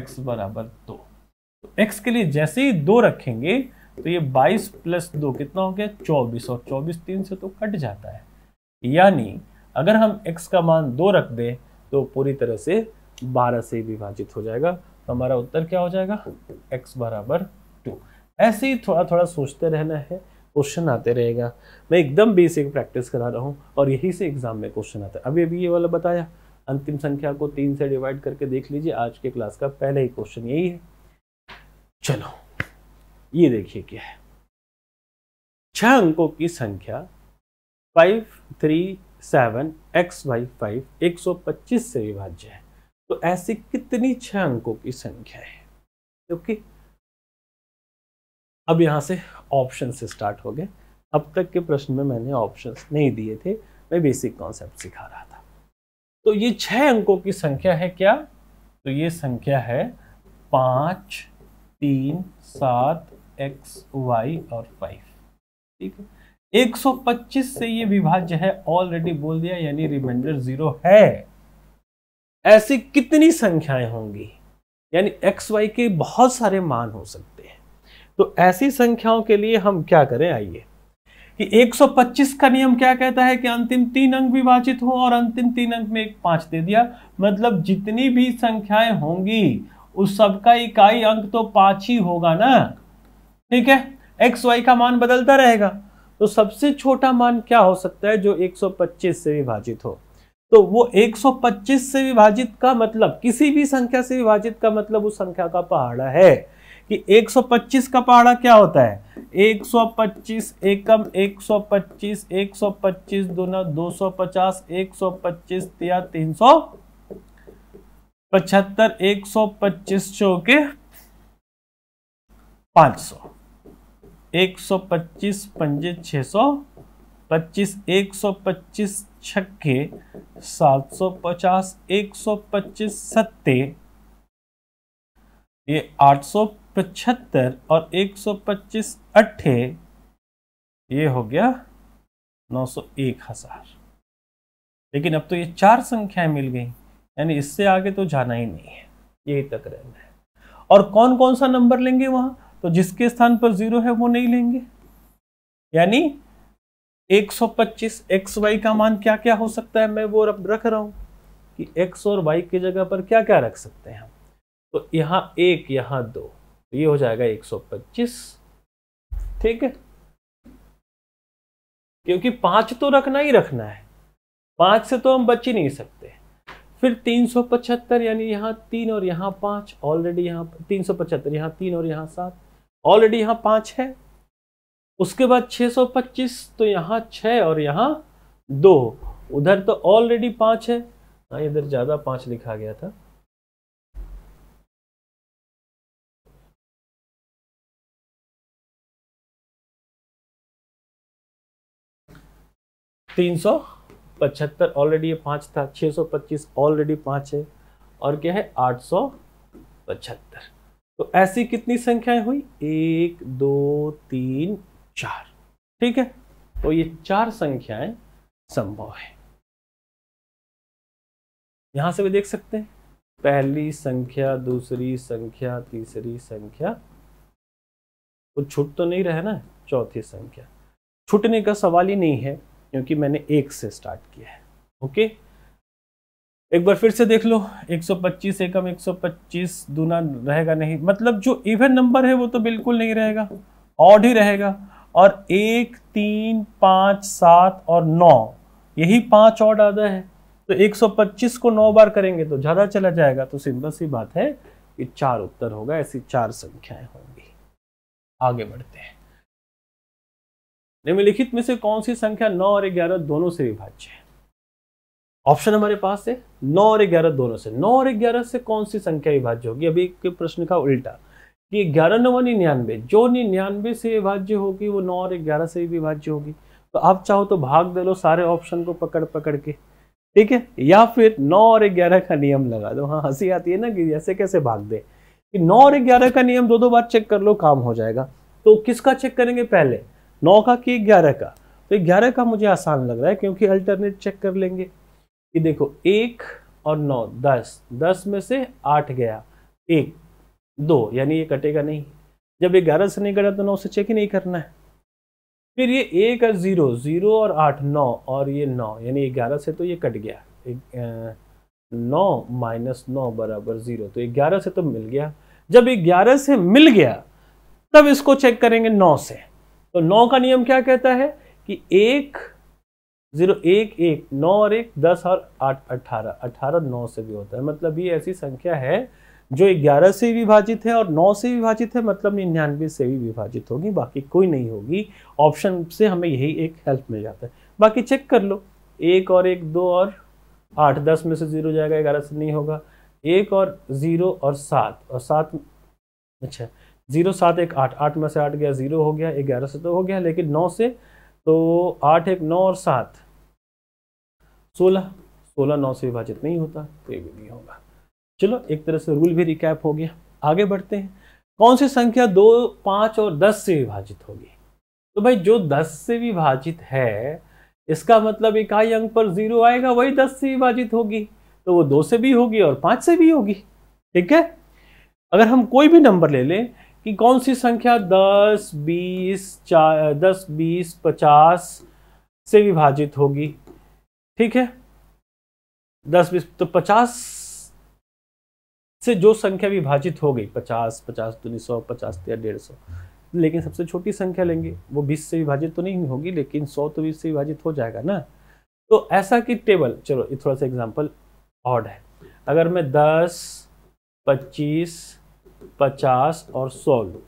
एक्स बराबर दो तो एक्स के लिए जैसे ही दो रखेंगे तो ये बाईस प्लस दो कितना हो गया चौबीस और चौबीस तीन से तो कट जाता है यानी अगर हम एक्स का मान दो रख दें तो पूरी तरह से बारह से विभाजित हो जाएगा तो हमारा उत्तर क्या हो जाएगा एक्स बराबर टू ऐसे ही थोड़ा थोड़ा सोचते रहना है क्वेश्चन आते रहेगा मैं एकदम बेसिक प्रैक्टिस करा रहा हूँ और यही से एग्जाम में क्वेश्चन आता है अभी अभी ये वाला बताया अंतिम संख्या को तीन से डिवाइड करके देख लीजिए आज के क्लास का पहला ही क्वेश्चन यही है चलो ये देखिए क्या है छह अंकों की संख्या five three seven x by five एक सौ पच्चीस से विभाज्य है तो ऐसी कितनी छह अंकों की संख्या है क्योंकि अब यहां से ऑप्शन से स्टार्ट हो गए अब तक के प्रश्न में मैंने ऑप्शन नहीं दिए थे मैं बेसिक कॉन्सेप्ट सिखा रहा था तो ये छह अंकों की संख्या है क्या तो ये संख्या है पांच तीन सात एक्स वाई और फाइव ठीक है 125 से ये विभाज्य है ऑलरेडी बोल दिया यानी रिमाइंडर जीरो है ऐसी कितनी संख्याएं होंगी यानी एक्स वाई के बहुत सारे मान हो सकते हैं तो ऐसी संख्याओं के लिए हम क्या करें आइए कि 125 का नियम क्या कहता है कि अंतिम तीन अंक विभाजित हो और अंतिम तीन अंक में एक पांच दे दिया मतलब जितनी भी संख्याएं होंगी उस सबका इकाई अंक तो पांच ही होगा ना ठीक है एक्स वाई का मान बदलता रहेगा तो सबसे छोटा मान क्या हो सकता है जो 125 से विभाजित हो तो वो 125 से विभाजित का मतलब किसी भी संख्या से विभाजित का मतलब उस संख्या का पहाड़ा है कि 125 का पहाड़ा क्या होता है 125 एकम 125 125 एक 250 125 तिया 300 पचहत्तर एक सौ पच्चीस चौके पांच सौ एक सौ पच्चीस पंजे छह सौ पच्चीस एक सौ पच्चीस छक्के सात सौ पचास एक सौ पच्चीस सत्ते ये आठ सौ पचहत्तर और एक सौ पच्चीस अट्ठे ये हो गया नौ सौ एक हजार लेकिन अब तो ये चार संख्याएं मिल गई यानी इससे आगे तो जाना ही नहीं है यही तक रहना है और कौन कौन सा नंबर लेंगे वहां तो जिसके स्थान पर जीरो है वो नहीं लेंगे यानी 125 एक्स वाई का मान क्या क्या हो सकता है मैं वो रख रहा हूँ कि एक्स और वाई की जगह पर क्या क्या रख सकते हैं हम तो यहाँ एक यहाँ दो तो ये हो जाएगा 125 ठीक है क्योंकि पांच तो रखना ही रखना है पांच से तो हम बच ही नहीं सकते फिर 375 यानी यहाँ तीन और यहाँ पांच ऑलरेडी यहाँ 375 यहाँ तीन और यहाँ सात ऑलरेडी यहाँ पांच है उसके बाद 625 तो यहाँ छः और यहाँ दो उधर तो ऑलरेडी पाँच है हाँ इधर ज़्यादा पाँच लिखा गया था तीन सौ पचहत्तर ऑलरेडी ये पाँच था छः सौ पच्चीस ऑलरेडी पाँच है और क्या है आठ सौ पचहत्तर तो ऐसी कितनी संख्याएं हुई एक दो तीन चार ठीक है तो ये चार संख्याएं संभव है यहां से भी देख सकते हैं पहली संख्या दूसरी संख्या तीसरी संख्या वो छूट तो नहीं रहा ना चौथी संख्या छूटने का सवाल ही नहीं है क्योंकि मैंने एक से स्टार्ट किया है ओके एक बार फिर से देख लो 125 एकम 125 दूना रहेगा नहीं मतलब जो इवन नंबर है वो तो बिल्कुल नहीं रहेगा ऑड ही रहेगा और एक तीन पाँच सात और नौ यही पांच और आधा है तो 125 को नौ बार करेंगे तो ज़्यादा चला जाएगा तो सिंपल सी बात है कि चार उत्तर होगा ऐसी चार संख्याएं होंगी आगे बढ़ते हैं निम्नलिखित में से कौन सी संख्या नौ और ग्यारह दोनों से विभाज्य है ऑप्शन हमारे पास है नौ और ग्यारह दोनों से नौ और ग्यारह से कौन सी संख्या विभाज्य होगी अभी के प्रश्न का उल्टा कि ग्यारह नौ निन्यानवे जो निन्यानवे से विभाज्य होगी वो नौ और ग्यारह से विभाज्य होगी तो आप चाहो तो भाग दे लो सारे ऑप्शन को पकड़ पकड़ के ठीक है या फिर नौ और ग्यारह का नियम लगा दो हाँ हंसी आती है ना कि ऐसे कैसे भाग दे कि नौ और ग्यारह का नियम दो दो बार चेक कर लो काम हो जाएगा तो किसका चेक करेंगे पहले नौ का कि ग्यारह का तो ग्यारह का मुझे आसान लग रहा है क्योंकि अल्टरनेट चेक कर लेंगे कि देखो एक और नौ दस दस में से आठ गया एक दो यानी ये कटेगा नहीं जब ये ग्यारह से नहीं कटा तो नौ से चेक ही नहीं करना है फिर ये एक और ज़ीरो ज़ीरो और आठ नौ और ये नौ यानी ग्यारह से तो ये कट गया एक नौ माइनस नौ बराबर ज़ीरो तो ग्यारह से तो मिल गया जब ग्यारह से मिल गया तब इसको चेक करेंगे नौ से तो नौ का नियम क्या कहता है कि एक जीरो एक एक नौ और एक दस और आठ अट्ठारह अट्ठारह नौ से भी होता है मतलब ये ऐसी संख्या है जो 11 से विभाजित है और 9 से विभाजित है मतलब निन्यानवे से भी विभाजित होगी बाकी कोई नहीं होगी ऑप्शन से हमें यही एक हेल्प मिल जाता है बाकी चेक कर लो एक और एक दो और आठ दस में से जीरो जाएगा ग्यारह से नहीं होगा एक और जीरो और सात और सात अच्छा जीरो सात एक आठ आठ में से आठ गया जीरो हो गया ग्यारह से तो हो गया लेकिन नौ से तो आठ एक नौ और सात सोलह सोलह नौ से विभाजित नहीं होता तो ये भी नहीं होगा चलो एक तरह से रूल भी रिकैप हो गया आगे बढ़ते हैं कौन सी संख्या दो पाँच और दस से विभाजित होगी तो भाई जो दस से विभाजित है इसका मतलब इकाई अंक पर जीरो आएगा वही दस से विभाजित होगी तो वो दो से भी होगी और पाँच से भी होगी ठीक है अगर हम कोई भी नंबर ले लें कि कौन सी संख्या दस बीस चार दस बीस पचास से विभाजित होगी ठीक है दस बीस तो पचास से जो संख्या विभाजित हो गई पचास पचास दूनी सौ पचास या डेढ़ सौ लेकिन सबसे छोटी संख्या लेंगे वो बीस से विभाजित तो नहीं होगी लेकिन सौ तो बीस से विभाजित हो जाएगा ना तो ऐसा कि टेबल चलो ये थोड़ा सा एग्जाम्पल ऑड है अगर मैं दस पच्चीस पचास और सौ लूँ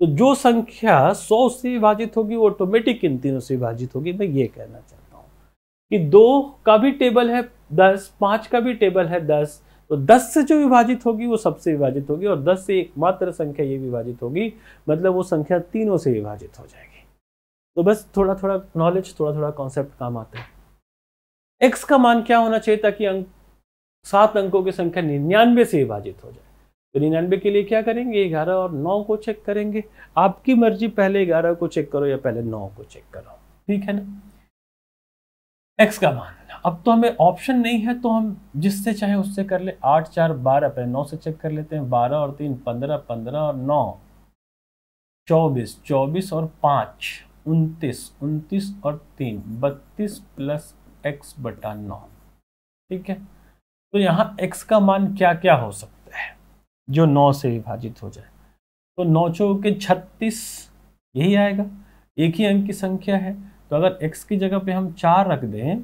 तो जो संख्या सौ से विभाजित होगी वो ऑटोमेटिक इन तीनों से विभाजित होगी मैं ये कहना चाहता हूँ कि दो का भी टेबल है दस पाँच का भी टेबल है दस तो 10 से जो विभाजित होगी वो सबसे विभाजित होगी और 10 से एकमात्र संख्या ये विभाजित होगी मतलब वो संख्या तीनों से विभाजित हो जाएगी तो बस थोड़ा थोड़ा नॉलेज थोड़ा थोड़ा कॉन्सेप्ट काम आता है एक्स का मान क्या होना चाहिए ताकि अंक सात अंकों की संख्या निन्यानवे से विभाजित हो जाए तो निन्यानवे के लिए क्या करेंगे ग्यारह और नौ को चेक करेंगे आपकी मर्जी पहले ग्यारह को चेक करो या पहले नौ को चेक करो ठीक है ना एक्स का मान अब तो हमें ऑप्शन नहीं है तो हम जिससे चाहे उससे कर ले आठ चार बारह पहले नौ से चेक कर लेते हैं बारह और तीन पंद्रह पंद्रह और नौ चौबीस चौबीस और पाँच उनतीस उनतीस और तीन बत्तीस प्लस एक्स बटा नौ ठीक है तो यहाँ एक्स का मान क्या क्या हो सकता है जो नौ से विभाजित हो जाए तो नौ चौके के छत्तीस यही आएगा एक ही अंक की संख्या है तो अगर x की जगह पे हम चार रख दें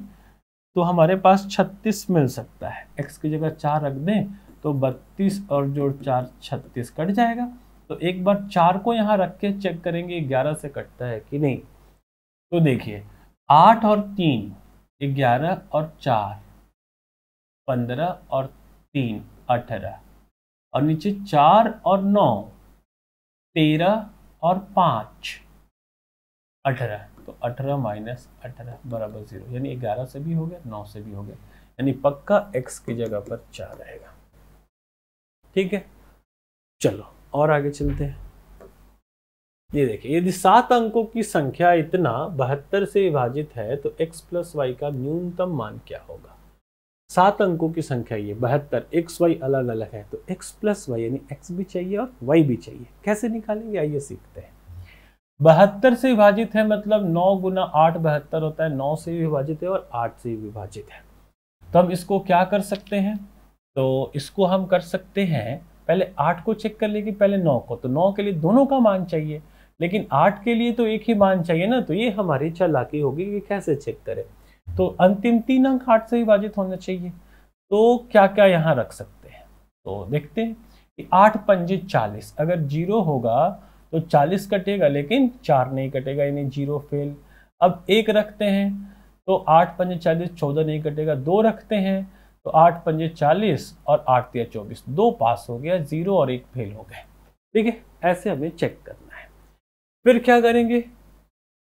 तो हमारे पास छत्तीस मिल सकता है x की जगह चार रख दें तो बत्तीस और जोड़ चार छत्तीस कट जाएगा तो एक बार चार को यहाँ रख के चेक करेंगे ग्यारह से कटता है कि नहीं तो देखिए आठ और तीन ग्यारह और चार पंद्रह और तीन अठारह और नीचे चार और नौ तेरह और पाँच अठारह तो अठारह माइनस अठारह बराबर जीरो यानी ग्यारह से भी हो गया नौ से भी हो गया यानी पक्का एक्स की जगह पर चार आएगा ठीक है चलो और आगे चलते हैं ये देखिए यदि सात अंकों की संख्या इतना बहत्तर से विभाजित है तो x प्लस वाई का न्यूनतम मान क्या होगा सात अंकों की संख्या ये बहत्तर एक्स वाई अलग अलग है तो x प्लस वाई यानी x भी चाहिए और y भी चाहिए कैसे निकालेंगे आइए सीखते हैं बहत्तर से विभाजित है मतलब नौ गुना आठ बहत्तर होता है नौ से विभाजित है और आठ से विभाजित है तो हम इसको क्या कर सकते हैं तो इसको हम कर सकते हैं पहले आठ को चेक कर लेगी पहले नौ को तो नौ के लिए दोनों का मान चाहिए लेकिन आठ के लिए तो एक ही मान चाहिए ना तो ये हमारी चलाकी होगी कि कैसे चेक करें तो अंतिम तीन अंक आठ से विभाजित होना चाहिए तो क्या क्या यहाँ रख सकते हैं तो देखते हैं कि आठ पंजे चालीस अगर जीरो होगा तो 40 कटेगा लेकिन चार नहीं कटेगा यानी जीरो फेल अब एक रखते हैं तो आठ पंजे चालीस चौदह नहीं कटेगा दो रखते हैं तो आठ पंजे चालीस और आठ तीन चौबीस दो पास हो गया जीरो और एक फेल हो गए ठीक है ऐसे हमें चेक करना है फिर क्या करेंगे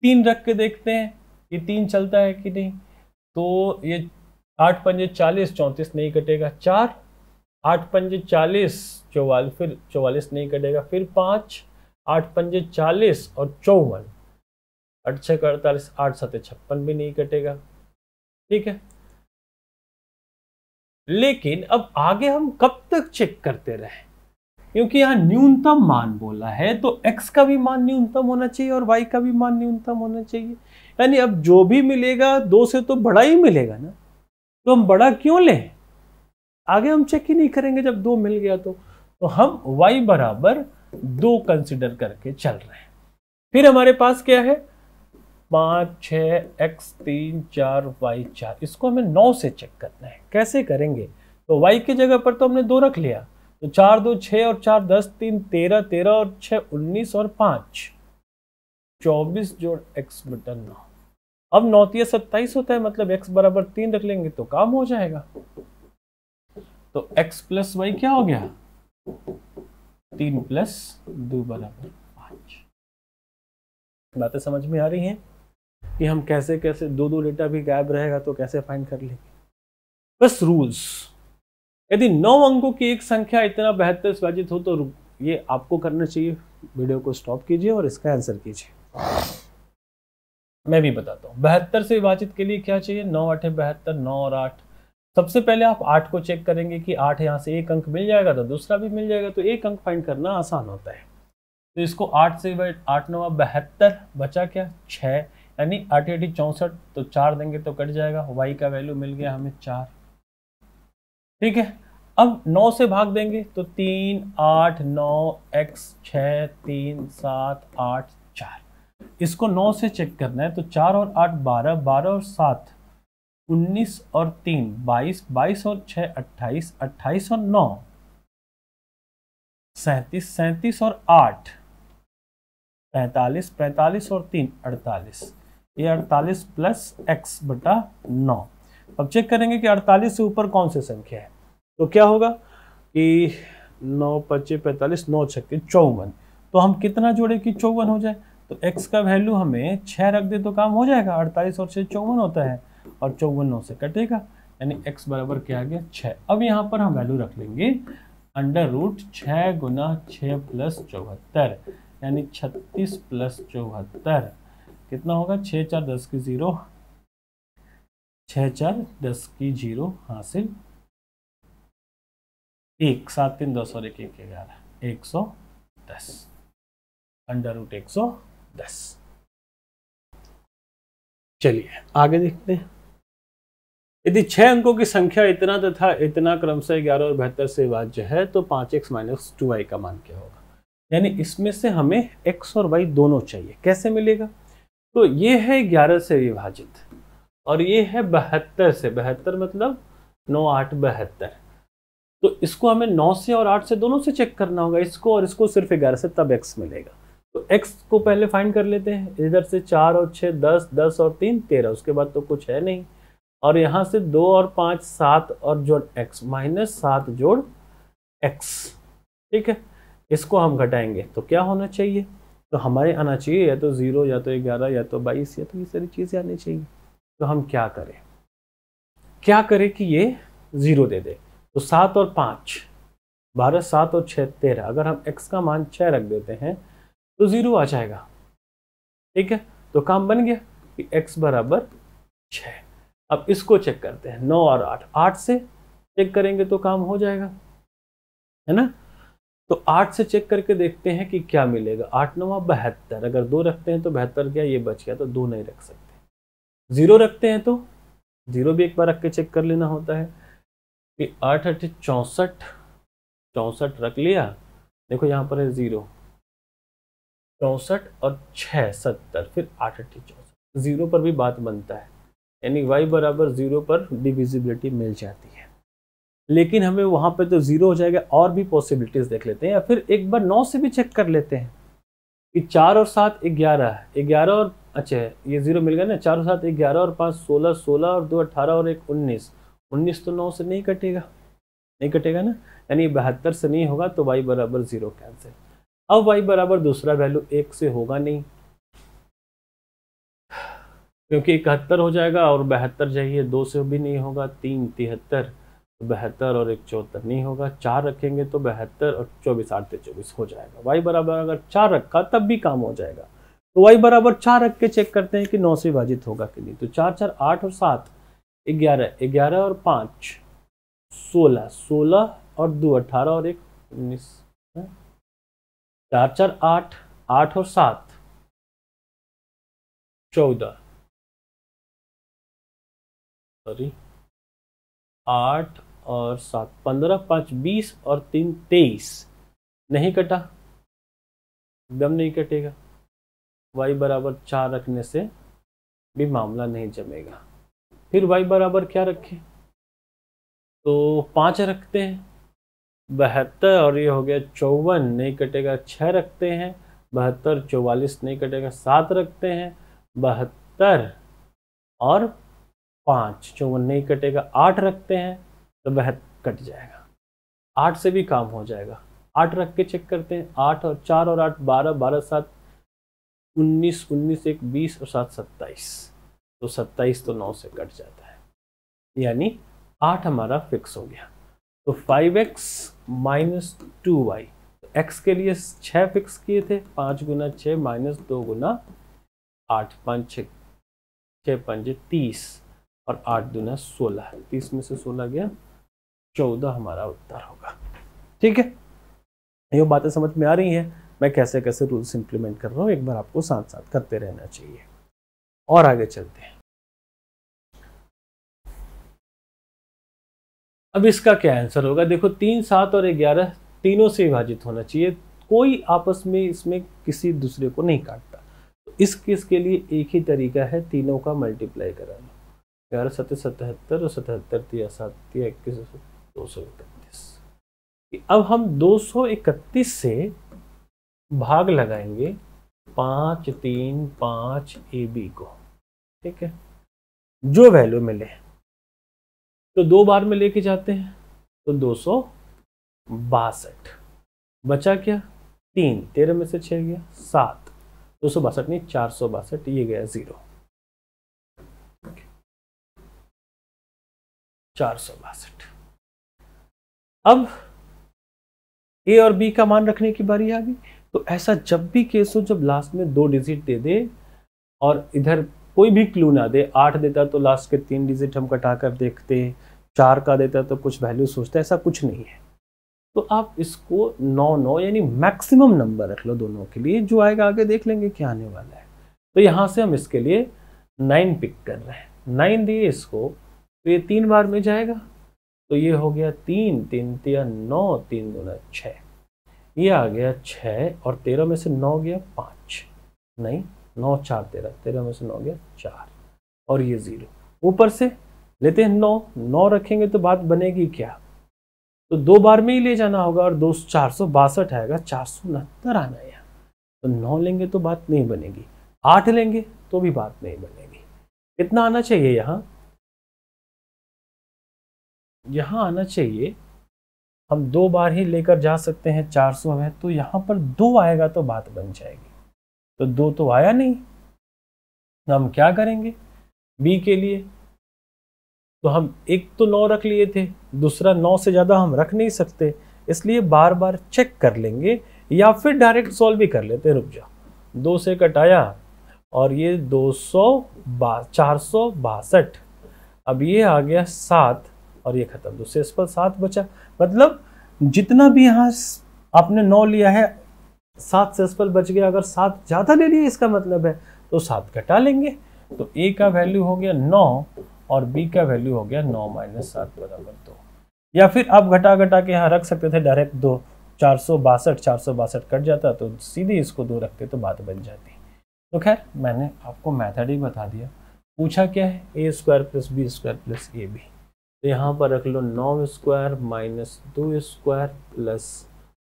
तीन रख के देखते हैं ये तीन चलता है कि नहीं तो ये आठ पंजे चालीस चौंतीस नहीं कटेगा चार आठ पंजे चालीस चौवालीस फिर चौवालीस नहीं कटेगा फिर पाँच आठ पंजे चालीस और चौवन आठ छः का अड़तालीस आठ सात छप्पन भी नहीं कटेगा ठीक है लेकिन अब आगे हम कब तक चेक करते रहे क्योंकि यहाँ न्यूनतम मान बोला है तो x का भी मान न्यूनतम होना चाहिए और y का भी मान न्यूनतम होना चाहिए यानी अब जो भी मिलेगा दो से तो बड़ा ही मिलेगा ना तो हम बड़ा क्यों ले आगे हम चेक ही नहीं करेंगे जब दो मिल गया तो, तो हम y बराबर दो कंसिडर करके चल रहे हैं फिर हमारे पास क्या है पाँच छः एक्स तीन चार वाई चार इसको हमें नौ से चेक करना है कैसे करेंगे तो वाई की जगह पर तो हमने दो रख लिया तो चार दो छः और चार दस तीन तेरह तेरह और छः उन्नीस और पाँच चौबीस जोड़ एक्स बटन नौ अब नौतिया सत्ताईस होता है मतलब एक्स बराबर तीन रख लेंगे तो काम हो जाएगा तो एक्स प्लस वाई क्या हो गया तीन प्लस दो बराबर पाँच बातें समझ में आ रही हैं कि हम कैसे कैसे दो दो डेटा भी गायब रहेगा तो कैसे फाइंड कर लेंगे बस रूल्स यदि नौ अंकों की एक संख्या इतना बेहतर स्वाजित हो तो ये आपको करना चाहिए वीडियो को स्टॉप कीजिए और इसका आंसर कीजिए मैं भी बताता हूँ बेहतर से विभाजित के लिए क्या चाहिए नौ आठे बहत्तर नौ और आठ सबसे पहले आप आठ को चेक करेंगे कि आठ यहाँ से एक अंक मिल जाएगा तो दूसरा भी मिल जाएगा तो एक अंक फाइंड करना आसान होता है तो इसको आठ से आठ नवा बहत्तर बचा क्या छः यानी आठ एटी चौंसठ तो चार देंगे तो कट जाएगा वाई का वैल्यू मिल गया हमें चार ठीक है अब नौ से भाग देंगे तो तीन आठ नौ एक्स छ तीन सात आठ चार इसको नौ से चेक करना है तो चार और आठ बारह बारह और सात उन्नीस और तीन बाईस बाईस और छ अट्ठाईस अट्ठाईस और नौ सैतीस सैतीस और आठ पैंतालीस पैंतालीस और तीन अड़तालीस ये अड़तालीस प्लस एक्स बटा नौ अब चेक करेंगे कि अड़तालीस से ऊपर कौन से संख्या है तो क्या होगा कि नौ पच्चीस पैंतालीस नौ छक्के चौवन तो हम कितना जोड़े कि चौवन हो जाए तो एक्स का वैल्यू हमें छः रख दे तो काम हो जाएगा अड़तालीस और छः चौवन होता है और चौवन नौ से कटेगा यानी x बराबर क्या आ गया छः अब यहाँ पर हम वैल्यू रख लेंगे अंडर रूट छः गुना छः प्लस चौहत्तर यानी छत्तीस प्लस चौहत्तर कितना होगा छः चार दस की ज़ीरो छः चार दस की जीरो हासिल एक सात तीन दस और एक एक ग्यारह एक सौ दस अंडर रूट एक सौ दस चलिए आगे देखते हैं यदि छह अंकों की संख्या इतना तथा तो इतना क्रम से ग्यारह और बहत्तर से विभाज्य है तो पाँच एक्स माइनस टू वाई का मान क्या होगा यानी इसमें से हमें एक्स और वाई दोनों चाहिए कैसे मिलेगा तो ये है ग्यारह से विभाजित और ये है बहत्तर से बहत्तर मतलब नौ आठ बहत्तर तो इसको हमें नौ से और आठ से दोनों से चेक करना होगा इसको और इसको सिर्फ ग्यारह से तब एक्स मिलेगा तो एक्स को पहले फाइंड कर लेते हैं इधर से चार और छः दस दस और तीन तेरह उसके बाद तो कुछ है नहीं और यहाँ से दो और पाँच सात और जोड़ एक्स माइनस सात जोड़ एक्स ठीक है इसको हम घटाएंगे तो क्या होना चाहिए तो हमारे आना चाहिए या तो ज़ीरो या तो ग्यारह या तो बाईस या तो ये सारी चीज़ें आनी चाहिए तो हम क्या करें क्या करें कि ये ज़ीरो दे दे तो सात और पाँच बारह सात और छः तेरह अगर हम एक्स का मान छः रख देते हैं तो ज़ीरो आ जाएगा ठीक है तो काम बन गया कि एक्स बराबर छः अब इसको चेक करते हैं नौ और आठ आठ से चेक करेंगे तो काम हो जाएगा है ना तो आठ से चेक करके देखते हैं कि क्या मिलेगा आठ नवा बहत्तर अगर दो रखते हैं तो बहत्तर गया ये बच गया तो दो नहीं रख सकते ज़ीरो रखते हैं तो ज़ीरो भी एक बार रख के चेक कर लेना होता है कि आठ अठ चौंसठ चौंसठ रख लिया देखो यहाँ पर है ज़ीरो चौंसठ और छः सत्तर फिर आठ अठी चौंसठ ज़ीरो पर भी बात बनता है यानी वाई बराबर ज़ीरो पर डिविजिबिलिटी मिल जाती है लेकिन हमें वहाँ पर तो ज़ीरो हो जाएगा और भी पॉसिबिलिटीज़ देख लेते हैं या फिर एक बार नौ से भी चेक कर लेते हैं कि चार और सात ग्यारह ग्यारह और अच्छा है ये ज़ीरो मिल गया ना चार और सात ग्यारह और पाँच सोलह सोलह और दो अट्ठारह और एक उन्नीस उन्नीस तो नौ से नहीं कटेगा नहीं कटेगा ना यानी बहत्तर से नहीं होगा तो वाई बराबर ज़ीरो कैंसिल अब वाई बराबर दूसरा वैल्यू एक से होगा नहीं क्योंकि इकहत्तर हो जाएगा और बहत्तर चाहिए दो से भी नहीं होगा तीन तिहत्तर तो बहत्तर और एक चौहत्तर नहीं होगा चार रखेंगे तो बहत्तर और चौबीस आठ चौबीस हो जाएगा वाई बराबर अगर चार रखा तब भी काम हो जाएगा तो वाई बराबर चार रख के चेक करते हैं कि नौ से विभाजित होगा कि नहीं तो चार चार आठ और सात ग्यारह ग्यारह और पाँच सोलह सोलह और दो अठारह और एक उन्नीस हाँ? चार चार आठ आठ और सात चौदह सॉरी आठ और सात पंद्रह पाँच बीस और तीन तेईस नहीं कटा एकदम नहीं कटेगा वाई बराबर चार रखने से भी मामला नहीं जमेगा फिर वाई बराबर क्या रखें तो पाँच रखते हैं बहत्तर और ये हो गया चौवन नहीं कटेगा छः रखते हैं बहत्तर चौवालीस नहीं कटेगा सात रखते हैं बहत्तर और पाँच चौवन नहीं कटेगा आठ रखते हैं तो वह कट जाएगा आठ से भी काम हो जाएगा आठ रख के चेक करते हैं आठ और चार और आठ बारह बारह सात उन्नीस उन्नीस एक बीस और सात सत्ताईस तो सत्ताईस तो नौ से कट जाता है यानी आठ हमारा फिक्स हो गया तो five x minus two y x के लिए छः फिक्स किए थे पाँच गुना छः माइनस दो गुना आठ पाँच छः छः पाँच तीस और आठ दुना सोलह तीस में से सोलह गया चौदह हमारा उत्तर होगा ठीक है ये बातें समझ में आ रही हैं मैं कैसे कैसे रूल्स इंप्लीमेंट कर रहा हूँ एक बार आपको साथ साथ करते रहना चाहिए और आगे चलते हैं अब इसका क्या आंसर होगा देखो तीन सात और ग्यारह तीनों से विभाजित होना चाहिए कोई आपस में इसमें किसी दूसरे को नहीं काटता तो इस केस के लिए एक ही तरीका है तीनों का मल्टीप्लाई कराना ग्यारह सत्य सतहत्तर और सतहत्तर तीस सात इक्कीस दो सौ इकतीस अब हम दो सौ इकतीस से भाग लगाएंगे पाँच तीन पाँच ए बी को ठीक है जो वैल्यू मिले तो दो बार में लेके जाते हैं तो दो सौ बासठ बचा क्या तीन तेरह में से छः गया सात दो सौ बासठ नहीं चार सौ बासठ ये गया ज़ीरो चार सौ बासठ अब ए और बी का मान रखने की बारी आ गई तो ऐसा जब भी केस हो जब लास्ट में दो डिजिट दे दे और इधर कोई भी क्लू ना दे आठ देता तो लास्ट के तीन डिजिट हम कटाकर देखते चार का देता तो कुछ वैल्यू सोचते ऐसा कुछ नहीं है तो आप इसको नौ नौ यानी मैक्सिमम नंबर रख लो दोनों के लिए जो आएगा आगे देख लेंगे क्या आने वाला है तो यहाँ से हम इसके लिए नाइन पिक कर रहे हैं नाइन दिए इसको तो ये तीन बार में जाएगा तो ये हो गया तीन तीन तिया नौ तीन गुना ये आ गया छः और तेरह में से नौ गया पाँच नहीं नौ चार तेरह तेरह में से नौ गया चार और ये ज़ीरो ऊपर से लेते हैं नौ नौ रखेंगे तो बात बनेगी क्या तो दो बार में ही ले जाना होगा और दो चार सौ बासठ आएगा चार सौ उनहत्तर आना यहाँ तो नौ लेंगे तो बात नहीं बनेगी आठ लेंगे तो भी बात नहीं बनेगी कितना आना चाहिए यहाँ यहाँ आना चाहिए हम दो बार ही लेकर जा सकते हैं 400 है तो यहाँ पर दो आएगा तो बात बन जाएगी तो दो तो आया नहीं तो हम क्या करेंगे बी के लिए तो हम एक तो नौ रख लिए थे दूसरा नौ से ज़्यादा हम रख नहीं सकते इसलिए बार बार चेक कर लेंगे या फिर डायरेक्ट सॉल्व भी कर लेते रुक जा दो से कटाया और ये दो सौ बा चार सौ बासठ अब ये आ गया सात और ये खत्म तो शेष फल सात बचा मतलब जितना भी यहाँ आपने नौ लिया है सात शेष फल बच गया अगर सात ज़्यादा ले लिया इसका मतलब है तो सात घटा लेंगे तो ए का वैल्यू हो गया नौ और बी का वैल्यू हो गया नौ माइनस सात बराबर दो या फिर आप घटा घटा के यहाँ रख सकते थे डायरेक्ट दो चार सौ बासठ चार सौ बासठ कट जाता तो सीधे इसको दो रखते तो बात बन जाती तो खैर मैंने आपको मैथड ही बता दिया पूछा क्या है a square plus b square plus a b तो यहाँ पर रख लो नौ स्क्वायर माइनस दो स्क्वायर प्लस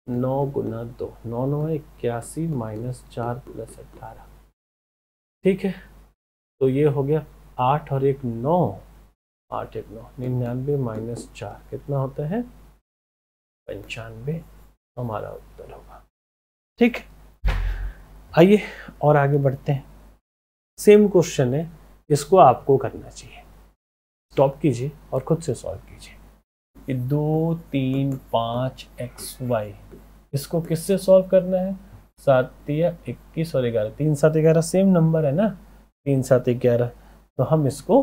नौ गुना दो नौ नौ इक्यासी माइनस चार प्लस अट्ठारह ठीक है तो ये हो गया आठ और एक नौ आठ एक नौ निन्यानवे माइनस चार कितना होता है पंचानवे हमारा उत्तर होगा ठीक आइए और आगे बढ़ते हैं सेम क्वेश्चन है इसको आपको करना चाहिए स्टॉप कीजिए और खुद से सॉल्व कीजिए दो तीन पाँच एक्स वाई इसको किससे सॉल्व करना है सात या इक्कीस और ग्यारह तीन सात ग्यारह सेम नंबर है ना तीन सात ग्यारह तो हम इसको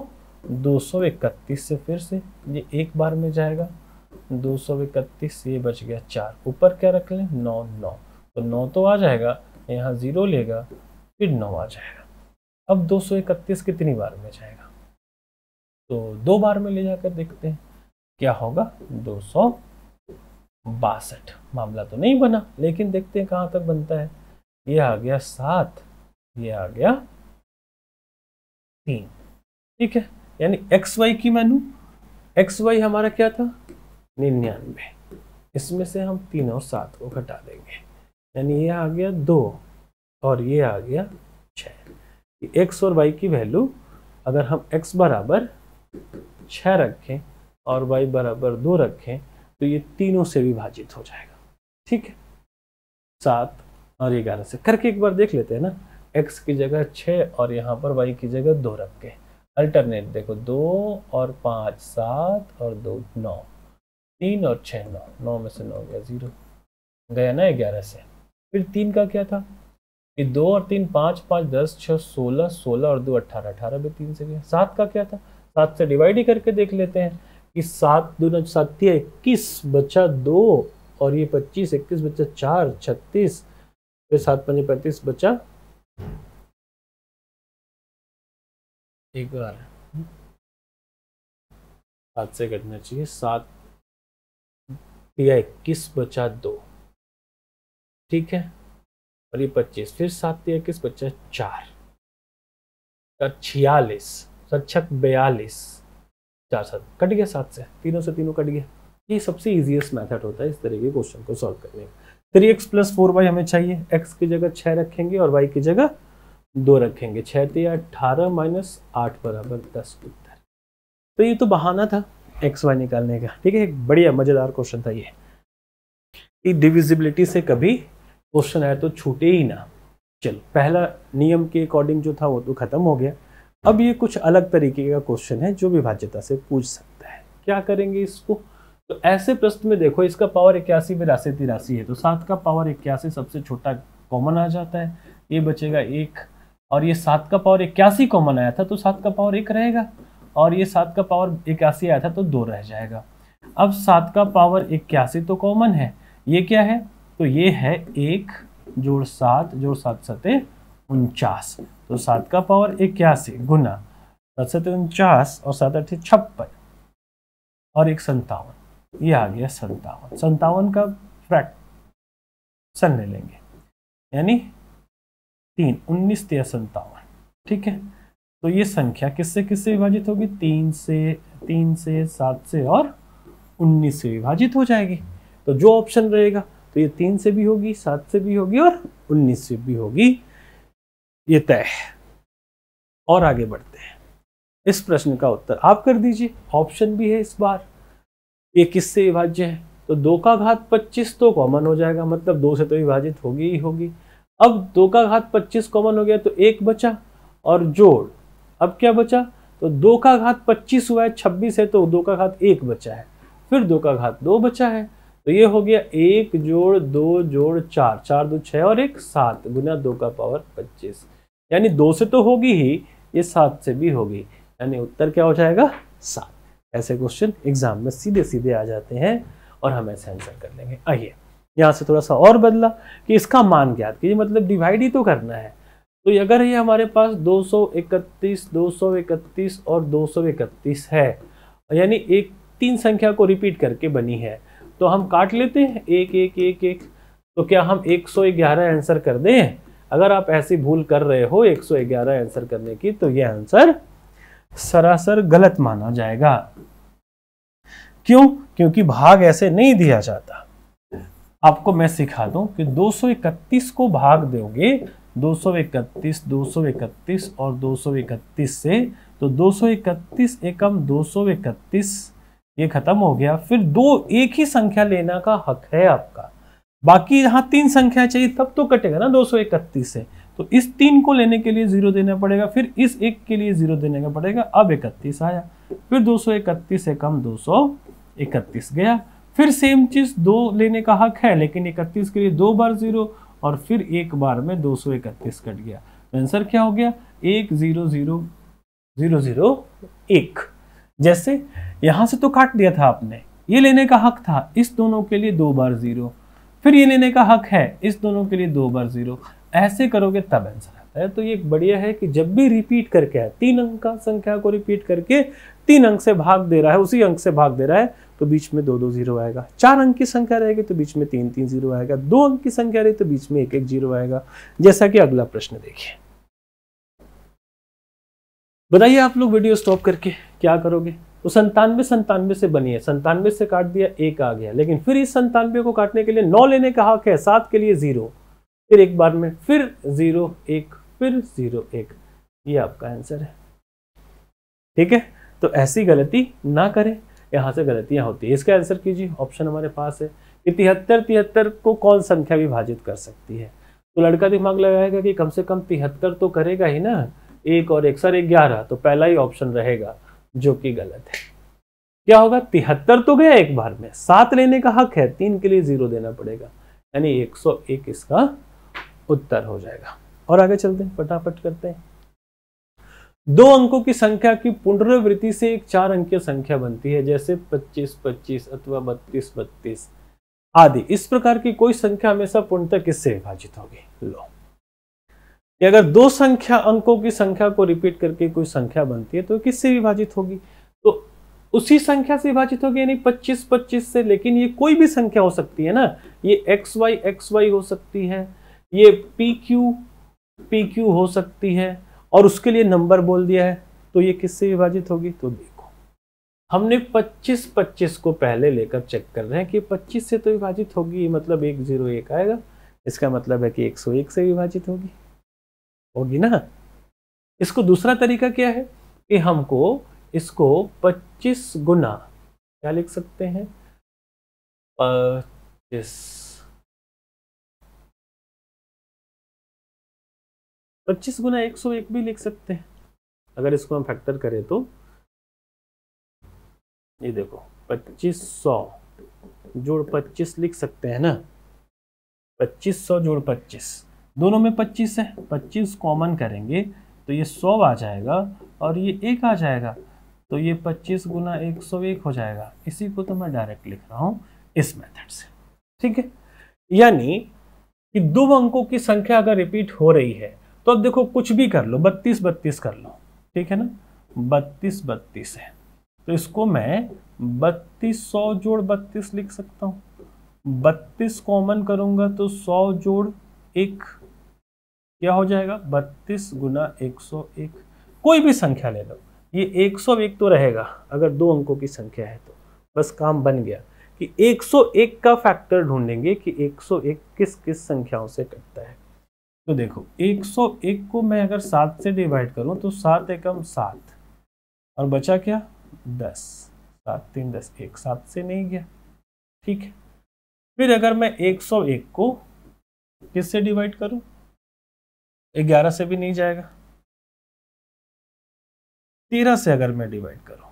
दो सौ इकतीस से फिर से ये एक बार में जाएगा दो सौ इकतीस ये बच गया चार ऊपर क्या रख लें नौ नौ तो नौ तो आ जाएगा यहाँ ज़ीरो लेगा फिर नौ आ जाएगा अब दो सौ इकतीस कितनी बार में जाएगा तो दो बार में ले जाकर देखते हैं क्या होगा दो सौ बासठ मामला तो नहीं बना लेकिन देखते हैं कहां तक बनता है ये आ गया सात ये आ गया तीन ठीक है यानी एक्स वाई की वैल्यू एक्स वाई हमारा क्या था निन्यानवे इसमें से हम तीन और सात को घटा देंगे यानी ये आ गया दो और ये आ गया छः एक्स और वाई की वैल्यू अगर हम एक्स बराबर छः रखें और वाई बराबर दो रखें तो ये तीनों से विभाजित हो जाएगा ठीक है सात और ग्यारह से करके एक बार देख लेते हैं ना एक्स की जगह छः और यहाँ पर वाई की जगह दो रख के अल्टरनेट देखो दो और पाँच सात और दो नौ तीन और छः नौ नौ में से नौ गया ज़ीरो गया ना ग्यारह से फिर तीन का क्या था कि दो और तीन पाँच पाँच दस छः सोलह सोलह और दो अट्ठारह अट्ठारह भी तीन से गया सात का क्या था सात से डिवाइड ही करके देख लेते हैं कि सात दूना सात इक्कीस बचा दो और ये पच्चीस इक्कीस बचा चार छत्तीस फिर सात पंजे पैंतीस बचा एक बार सात से कटना चाहिए सात या इक्कीस बचा दो ठीक है और ये पच्चीस फिर सात या इक्कीस बचा चार छियालीस रक्षक बयालीस चार सात कट गया सात से तीनों से तीनों कट गया ये सबसे इजीएस्ट मेथड होता है इस तरह के क्वेश्चन को सॉल्व करने का three x plus four y हमें चाहिए एक्स की जगह छः रखेंगे और वाई की जगह दो रखेंगे छः थे अठारह माइनस आठ बराबर दस उत्तर तो ये तो बहाना था एक्स वाई निकालने का ठीक है एक बढ़िया मज़ेदार क्वेश्चन था ये डिविजिबिलिटी से कभी क्वेश्चन आए तो छूटे ही ना चलो पहला नियम के अकॉर्डिंग जो था वो तो ख़त्म हो गया अब ये कुछ अलग तरीके का क्वेश्चन है जो विभाज्यता से पूछ सकता है क्या करेंगे इसको तो ऐसे प्रश्न में देखो इसका पावर इक्यासी बिरासी तिरासी है तो सात का पावर इक्यासी सबसे छोटा कॉमन आ जाता है ये बचेगा एक और ये सात का पावर इक्यासी कॉमन आया था तो सात का पावर एक रहेगा और ये सात का पावर इक्यासी आया था तो दो रह जाएगा अब सात का पावर इक्यासी तो कॉमन है ये क्या है तो ये है एक जोड़ सात जोड़ सात सतह उनचास तो सात का पावर इक्यासी गुना सात उनचास और सात अठे छप्पन और एक संतावन ये आ गया संतावन संतावन का सन ले लेंगे यानी तीन उन्नीस तेरह संतावन ठीक है तो ये संख्या किससे किससे विभाजित होगी तीन से तीन से सात से और उन्नीस से विभाजित हो जाएगी तो जो ऑप्शन रहेगा तो ये तीन से भी होगी सात से भी होगी और उन्नीस से भी होगी ये तय है और आगे बढ़ते हैं इस प्रश्न का उत्तर आप कर दीजिए ऑप्शन भी है इस बार ये किससे विभाज्य है तो दो का घात पच्चीस तो कॉमन हो जाएगा मतलब दो से तो विभाजित होगी ही होगी अब दो का घात पच्चीस कॉमन हो गया तो एक बचा और जोड़ अब क्या बचा तो दो का घात पच्चीस हुआ है छब्बीस है तो दो का घात एक बचा है फिर दो का घात दो बचा है तो ये हो गया एक जोड़ दो जोड़ चार चार दो छः और एक सात गुना दो का पावर पच्चीस यानी दो से तो होगी ही ये सात से भी होगी यानी उत्तर क्या हो जाएगा सात ऐसे क्वेश्चन एग्जाम में सीधे सीधे आ जाते हैं और हम ऐसे आंसर कर लेंगे आइए यहाँ से थोड़ा सा और बदला कि इसका मान ज्ञात कीजिए मतलब डिवाइड ही तो करना है तो अगर ये हमारे पास 231, 231 और 231 है यानी एक तीन संख्या को रिपीट करके बनी है तो हम काट लेते हैं एक एक एक एक तो क्या हम 111 आंसर कर दें अगर आप ऐसी भूल कर रहे हो 111 आंसर करने की तो यह आंसर सरासर गलत माना जाएगा क्यों क्योंकि भाग ऐसे नहीं दिया जाता आपको मैं सिखा दूं कि 231 को भाग दोगे 231, 231 और 231 से तो 231 एकम 231 ये खत्म हो गया फिर दो एक ही संख्या लेना का हक है आपका बाकी यहाँ तीन संख्या चाहिए तब तो कटेगा ना दो से तो इस तीन को लेने के लिए जीरो देना पड़ेगा फिर इस एक के लिए जीरो देने का पड़ेगा अब इकतीस आया फिर दो से कम दो इकतीस गया फिर सेम चीज दो लेने का हक है लेकिन इकतीस के लिए दो बार जीरो और फिर एक बार में दो सौ इकतीस कट गया तो आंसर क्या हो गया एक जीरो जीरो जीरो जीरो एक जैसे यहां से तो काट दिया था आपने ये लेने का हक था इस दोनों के लिए दो बार जीरो फिर ये लेने का हक है इस दोनों के लिए दो बार जीरो ऐसे करोगे तब आंसर आता है तो ये बढ़िया है कि जब भी रिपीट करके है तीन अंक का संख्या को रिपीट करके तीन अंक से भाग दे रहा है उसी अंक से भाग दे रहा है तो बीच में दो दो जीरो आएगा चार अंक की संख्या रहेगी तो बीच में तीन तीन जीरो आएगा दो अंक की संख्या रहेगी तो बीच में एक एक जीरो आएगा जैसा कि अगला प्रश्न देखिए बताइए आप लोग वीडियो स्टॉप करके क्या करोगे तो संतानवे संतानवे से बनी है संतानवे से काट दिया एक आ गया लेकिन फिर इस संतानवे को काटने के लिए नौ लेने का हक है सात के लिए ज़ीरो फिर एक बार में फिर ज़ीरो एक फिर ज़ीरो एक ये आपका आंसर है ठीक है तो ऐसी गलती ना करें यहां से गलतियां होती है इसका आंसर कीजिए ऑप्शन हमारे पास है कि तिहत्तर तिहत्तर को कौन संख्या विभाजित कर सकती है तो लड़का दिमाग लगाएगा कि कम से कम तिहत्तर तो करेगा ही ना एक और एक सर ग्यारह तो पहला ही ऑप्शन रहेगा जो कि गलत है क्या होगा तिहत्तर तो गया एक बार में सात लेने का हक है तीन के लिए जीरो देना पड़ेगा यानी 101 इसका उत्तर हो जाएगा और आगे चलते हैं फटाफट करते हैं दो अंकों की संख्या की पुनरावृत्ति से एक चार अंकीय संख्या बनती है जैसे 25 25 अथवा 32 32 आदि इस प्रकार की कोई संख्या हमेशा पूर्णतः किससे विभाजित होगी लो कि अगर दो संख्या अंकों की संख्या को रिपीट करके कोई संख्या बनती है तो किससे विभाजित होगी तो उसी संख्या से विभाजित होगी यानी 25 25 से लेकिन ये कोई भी संख्या हो सकती है ना ये एक्स वाई एक्स वाई हो सकती है ये पी क्यू पी क्यू हो सकती है और उसके लिए नंबर बोल दिया है तो ये किससे विभाजित होगी तो देखो हमने 25 25 को पहले लेकर चेक कर रहे हैं कि 25 से तो विभाजित होगी मतलब एक जीरो एक आएगा इसका मतलब है कि 101 से विभाजित होगी होगी ना इसको दूसरा तरीका क्या है कि हमको इसको 25 गुना क्या लिख सकते हैं पच्चीस पच्चीस गुना एक सौ एक भी लिख सकते हैं अगर इसको हम फैक्टर करें तो ये देखो पच्चीस सौ जोड़ पच्चीस लिख सकते हैं ना पच्चीस सौ जोड़ पच्चीस दोनों में पच्चीस है पच्चीस कॉमन करेंगे तो ये सौ आ जाएगा और ये एक आ जाएगा तो ये पच्चीस गुना एक सौ एक हो जाएगा इसी को तो मैं डायरेक्ट लिख रहा हूँ इस मेथड से ठीक है यानी कि दो अंकों की संख्या अगर रिपीट हो रही है तो अब देखो कुछ भी कर लो बत्तीस बत्तीस कर लो ठीक है ना बत्तीस बत्तीस है तो इसको मैं बत्तीस सौ जोड़ बत्तीस लिख सकता हूँ बत्तीस कॉमन करूँगा तो सौ जोड़ एक क्या हो जाएगा बत्तीस गुना एक सौ एक कोई भी संख्या ले लो ये एक सौ एक तो रहेगा अगर दो अंकों की संख्या है तो बस काम बन गया कि 101 का फैक्टर ढूंढेंगे कि 101 किस किस संख्याओं से कटता है तो देखो 101 को मैं अगर सात से डिवाइड करूं तो सात एकम सात और बचा क्या दस सात तीन दस एक सात से नहीं गया ठीक है फिर अगर मैं 101 को किस से डिवाइड करूं ग्यारह से भी नहीं जाएगा तेरह से अगर मैं डिवाइड करूं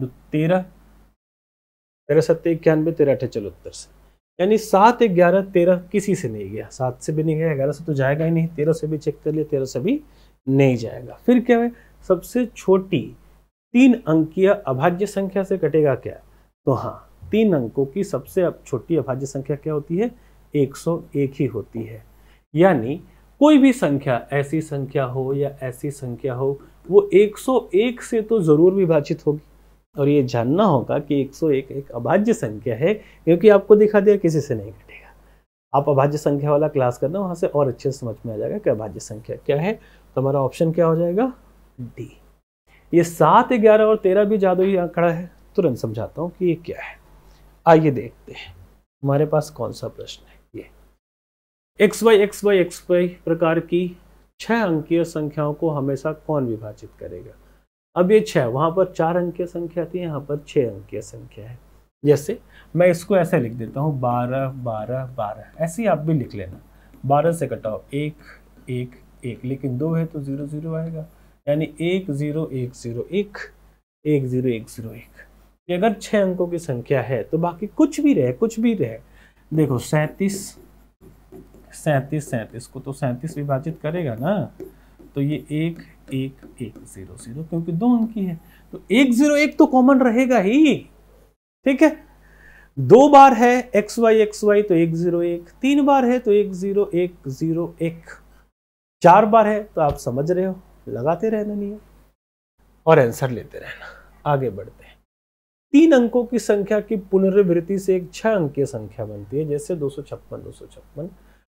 तो तेरह तेरह सत्य इक्यानवे तेरह अठे उत्तर से यानी सात ग्यारह तेरह किसी से नहीं गया सात से भी नहीं गया ग्यारह से तो जाएगा ही नहीं तेरह से भी चेक कर लिया तेरह से भी नहीं जाएगा फिर क्या है सबसे छोटी तीन अंकीय अभाज्य संख्या से कटेगा क्या तो हाँ तीन अंकों की सबसे छोटी अभाज्य संख्या क्या होती है 101 ही होती है यानी कोई भी संख्या ऐसी संख्या हो या ऐसी संख्या हो वो 101 से तो ज़रूर विभाजित होगी और ये जानना होगा कि 101 एक अभाज्य संख्या है क्योंकि आपको दिखा दिया किसी से नहीं घटेगा आप अभाज्य संख्या वाला क्लास करना वहाँ से और अच्छे से समझ में आ जाएगा कि अभाज्य संख्या क्या है तो हमारा ऑप्शन क्या हो जाएगा डी ये सात ग्यारह और तेरह भी ही आंकड़ा है तुरंत समझाता हूँ कि ये क्या है आइए देखते हैं हमारे पास कौन सा प्रश्न है x y x y x y प्रकार की छह अंकीय संख्याओं को हमेशा कौन विभाजित करेगा अब ये छह वहां पर चार अंकीय संख्या थी यहाँ पर छह अंकीय संख्या है जैसे मैं इसको ऐसे लिख देता हूँ बारह बारह बारह ऐसे ही आप भी लिख लेना बारह से कटाओ एक एक एक लेकिन दो है तो ज़ीरो ज़ीरो आएगा यानी एक ज़ीरो एक ज़ीरो एक एक ज़ीरो एक ज़ीरो एक अगर छः अंकों की संख्या है तो बाकी कुछ भी रहे कुछ भी रहे देखो सैंतीस सैंतीस सैंतीस को तो सैंतीस विभाजित करेगा ना तो ये एक एक एक जीरो जीरो क्योंकि दो अंक की है तो एक जीरो एक तो कॉमन रहेगा ही ठीक है दो बार है एक्स वाई एक्स वाई तो एक जीरो एक तीन बार है तो एक जीरो एक जीरो एक चार बार है तो आप समझ रहे हो लगाते रहना नहीं और आंसर लेते रहना आगे बढ़ते हैं तीन अंकों की संख्या की पुनरावृत्ति से एक छह अंकीय संख्या बनती है जैसे दो सौ छप्पन दो सौ छप्पन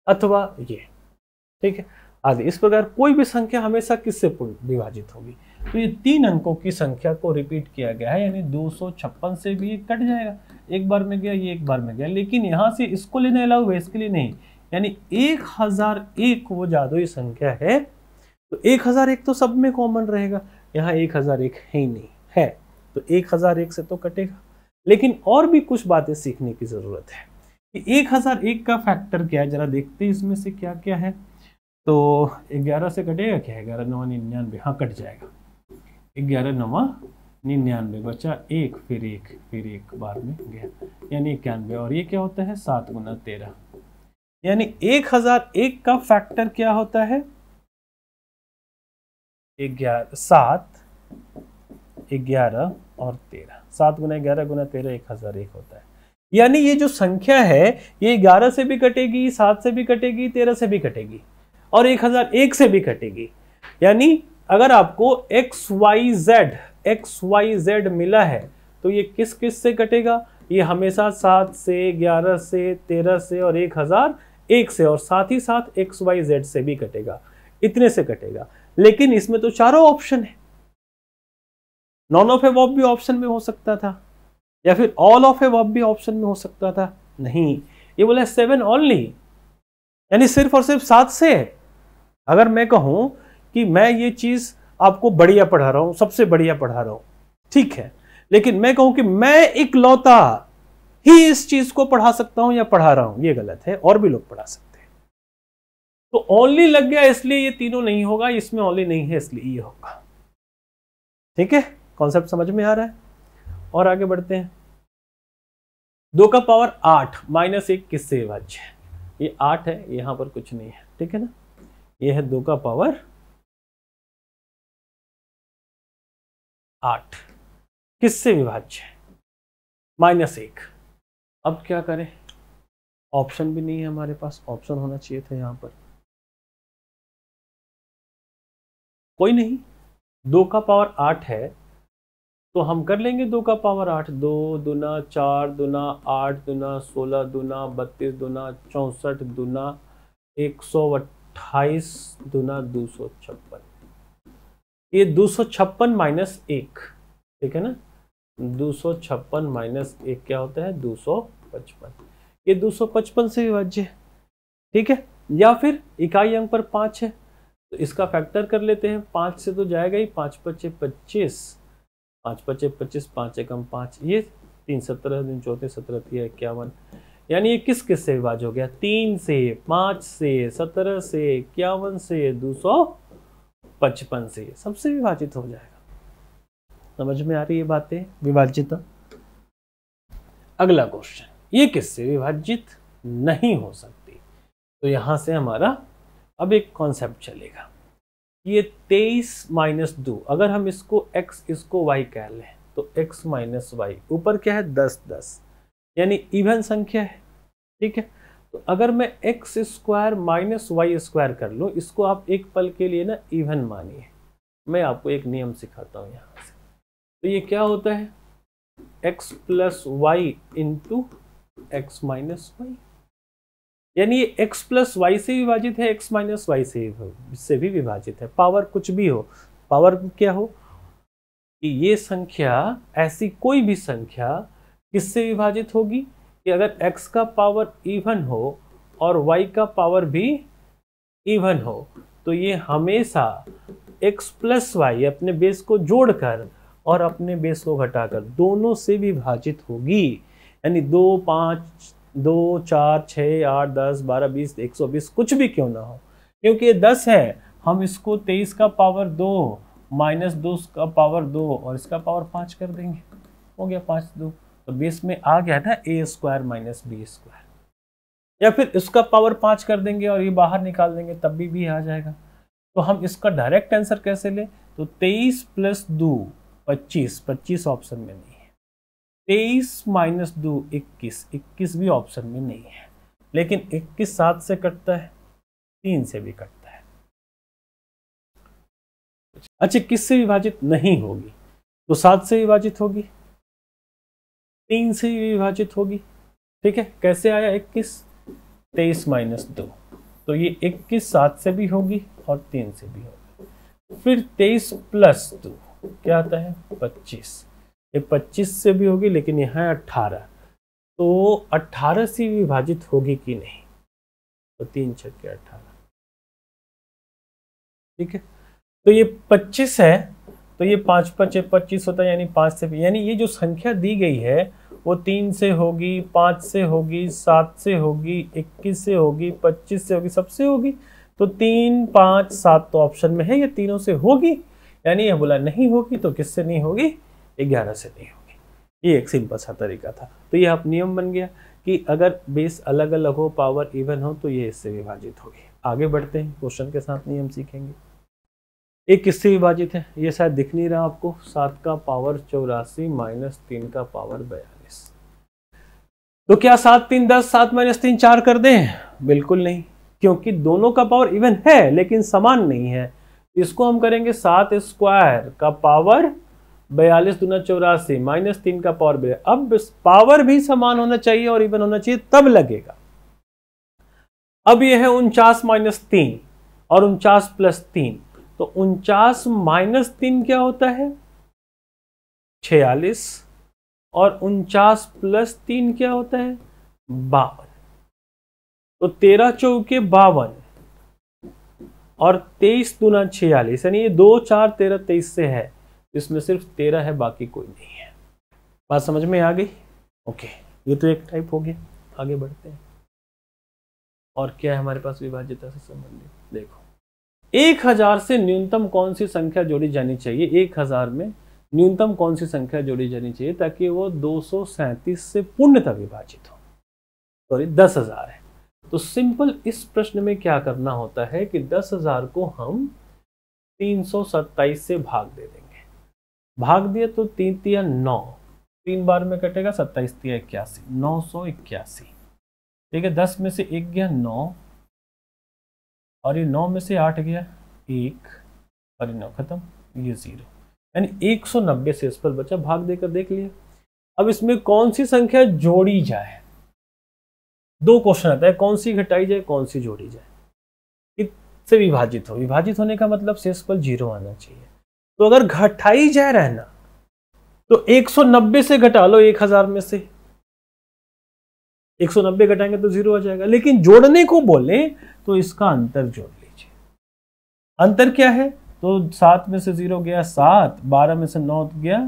अथवा ये ठीक है आदि इस प्रकार कोई भी संख्या हमेशा किससे विभाजित होगी तो ये तीन अंकों की संख्या को रिपीट किया गया है यानी दो से भी ये कट जाएगा एक बार में गया ये एक बार में गया लेकिन यहाँ से इसको लेने अलाउ है इसके लिए नहीं यानी एक हजार एक वो जादुई संख्या है तो एक हजार एक तो सब में कॉमन रहेगा यहाँ एक हजार एक है ही नहीं है तो एक हजार एक से तो कटेगा लेकिन और भी कुछ बातें सीखने की ज़रूरत है एक हज़ार एक का फैक्टर क्या है जरा देखते हैं इसमें से क्या क्या है तो ग्यारह से कटेगा क्या है ग्यारह नवा निन्यानवे हाँ कट जाएगा ग्यारह नवा निन्यानवे बचा एक फिर एक फिर एक बार में गया यानी इक्यानवे और ये क्या होता है सात गुना तेरह यानी एक हजार एक का फैक्टर क्या होता है ग्यारह सात ग्यारह और तेरह सात गुना ग्यारह गुना तेरह एक हजार एक होता है यानी ये जो संख्या है ये ग्यारह से भी कटेगी सात से भी कटेगी तेरह से भी कटेगी और एक हजार एक से भी कटेगी यानी अगर आपको x y z x y z मिला है तो ये किस किस से कटेगा ये हमेशा सात से ग्यारह से तेरह से और एक हजार एक से और साथ ही साथ एक्स वाई जेड से भी कटेगा इतने से कटेगा लेकिन इसमें तो चारों ऑप्शन है नॉन ऑफ एवॉब भी ऑप्शन में हो सकता था या फिर ऑल ऑफ ए वॉब भी ऑप्शन में हो सकता था नहीं ये बोला सेवन ऑनली यानी सिर्फ और सिर्फ सात से है अगर मैं कहूं कि मैं ये चीज आपको बढ़िया पढ़ा रहा हूं सबसे बढ़िया पढ़ा रहा हूं ठीक है लेकिन मैं कहूं कि मैं इकलौता ही इस चीज को पढ़ा सकता हूं या पढ़ा रहा हूं ये गलत है और भी लोग पढ़ा सकते हैं तो ओनली लग गया इसलिए ये तीनों नहीं होगा इसमें ओनली नहीं है इसलिए ये होगा ठीक है कॉन्सेप्ट समझ में आ रहा है और आगे बढ़ते हैं दो का पावर आठ माइनस एक किससे विभाज्य है ये आठ है यहां पर कुछ नहीं है ठीक है ना ये है दो का पावर आठ किससे विभाज्य है माइनस एक अब क्या करें ऑप्शन भी नहीं है हमारे पास ऑप्शन होना चाहिए था यहां पर कोई नहीं दो का पावर आठ है तो हम कर लेंगे दो का पावर आठ दो दुना चार दुना आठ दुना सोलह दुना बत्तीस दुना चौंसठ दुना एक सौ अट्ठाईस दुना दो सौ छप्पन ये दो सौ छप्पन माइनस एक ठीक है ना दो सौ छप्पन माइनस एक क्या होता है दो सौ पचपन ये दो सौ पचपन से विभाज्य है ठीक है या फिर इकाई अंक पर पाँच है तो इसका फैक्टर कर लेते हैं पाँच से तो जाएगा ही पाँच पच्चे पच्चीस पाँच पच्चे पच्चीस पाँच एकम पाँच ये तीन सत्रह दिन चौथे सत्रह थी इक्यावन यानी ये किस किस से विभाज हो गया तीन से पाँच से सत्रह से इक्यावन से दो सौ पचपन से सबसे विभाजित हो जाएगा समझ में आ रही है बातें विभाजित अगला क्वेश्चन ये किससे विभाजित नहीं हो सकती तो यहां से हमारा अब एक कॉन्सेप्ट चलेगा ये तेईस माइनस दो अगर हम इसको एक्स इसको वाई कह लें तो एक्स माइनस वाई ऊपर क्या है दस दस यानी इवन संख्या है ठीक है तो अगर मैं x square minus y square कर लूँ इसको आप एक पल के लिए ना इवन मानिए मैं आपको एक नियम सिखाता हूँ यहाँ से तो ये क्या होता है x plus y into x minus y यानी ये एक्स प्लस वाई से विभाजित है एक्स माइनस वाई से से भी विभाजित है पावर कुछ भी हो पावर क्या हो कि ये संख्या ऐसी कोई भी संख्या किससे विभाजित होगी कि अगर x का पावर इवन हो और y का पावर भी इवन हो तो ये हमेशा x प्लस वाई अपने बेस को जोड़कर और अपने बेस को घटाकर दोनों से विभाजित होगी यानी दो पाँच दो चार छः आठ दस बारह बीस एक सौ बीस कुछ भी क्यों ना हो क्योंकि ये दस है हम इसको तेईस का पावर दो माइनस दो का पावर दो और इसका पावर पाँच कर देंगे हो गया पाँच दो तो बीस में आ गया था a square minus b square या फिर इसका पावर पाँच कर देंगे और ये बाहर निकाल देंगे तब भी भी आ जाएगा तो हम इसका डायरेक्ट आंसर कैसे लें तो तेईस प्लस दो पच्चीस पच्चीस ऑप्शन में नहीं तेईस माइनस दो इक्कीस इक्कीस भी ऑप्शन में नहीं है लेकिन इक्कीस सात से कटता है तीन से भी कटता है अच्छा किस से विभाजित नहीं होगी तो सात से विभाजित होगी तीन से विभाजित होगी ठीक है कैसे आया इक्कीस तेईस माइनस दो तो ये इक्कीस सात से भी होगी और तीन से भी होगी फिर तेईस प्लस दो क्या आता है पच्चीस ये 25 से भी होगी लेकिन यहाँ है 18 तो 18 से विभाजित होगी कि नहीं तो तीन छक्के अट्ठारह ठीक है तो ये 25 है तो ये पाँच पाँच पच्चीस होता है यानी पाँच से यानी ये जो संख्या दी गई है वो तीन से होगी पाँच से होगी सात से होगी इक्कीस से होगी पच्चीस से होगी सबसे होगी तो तीन पाँच सात तो ऑप्शन में है ये तीनों से होगी यानी यह बोला नहीं होगी तो किससे नहीं होगी ग्यारह से नहीं होगी ये एक सिंपल सा तरीका था तो ये अब नियम बन गया कि अगर बेस अलग अलग हो पावर इवन हो तो ये इससे विभाजित होगी आगे बढ़ते हैं क्वेश्चन के साथ नियम सीखेंगे एक किससे विभाजित है ये शायद दिख नहीं रहा आपको सात का पावर चौरासी माइनस तीन का पावर बयालीस तो क्या सात तीन दस सात माइनस तीन चार कर दें बिल्कुल नहीं क्योंकि दोनों का पावर इवन है लेकिन समान नहीं है इसको हम करेंगे सात स्क्वायर का पावर बयालीस दुना चौरासी माइनस तीन का पावर बिल अब पावर भी समान होना चाहिए और इवन होना चाहिए तब लगेगा अब यह है उनचास माइनस तीन और उनचास प्लस तीन तो उनचास माइनस तीन क्या होता है छियालीस और उनचास प्लस तीन क्या होता है बावन तो तेरह चौके बावन और तेईस दुना छियालीस यानी ये दो चार तेरह तेईस से है इसमें सिर्फ तेरह है बाकी कोई नहीं है बात समझ में आ गई ओके ये तो एक टाइप हो गया आगे बढ़ते हैं और क्या है हमारे पास विभाज्यता से संबंधित देखो एक हजार से न्यूनतम कौन सी संख्या जोड़ी जानी चाहिए एक हजार में न्यूनतम कौन सी संख्या जोड़ी जानी चाहिए ताकि वो दो से पूर्णतः विभाजित हो सॉरी दस हजार है तो सिंपल इस प्रश्न में क्या करना होता है कि दस हजार को हम तीन से भाग दे देंगे भाग दिए तो तीन तिया नौ तीन बार में कटेगा सत्ताईस तिया इक्यासी नौ सौ इक्यासी ठीक है दस में से एक गया नौ और ये नौ में से आठ गया एक और ये नौ खत्म ये जीरो यानी एक सौ नब्बे से इस पर बचा भाग देकर देख लिया अब इसमें कौन सी संख्या जोड़ी जाए दो क्वेश्चन आता है कौन सी घटाई जाए कौन सी जोड़ी जाए इससे विभाजित हो विभाजित होने का मतलब शेषफल जीरो आना चाहिए तो अगर घटाई जाए रहना तो 190 से घटा लो 1000 में से 190 घटाएंगे तो जीरो आ जाएगा लेकिन जोड़ने को बोले तो इसका अंतर जोड़ लीजिए अंतर क्या है तो सात में से जीरो गया सात बारह में से नौ गया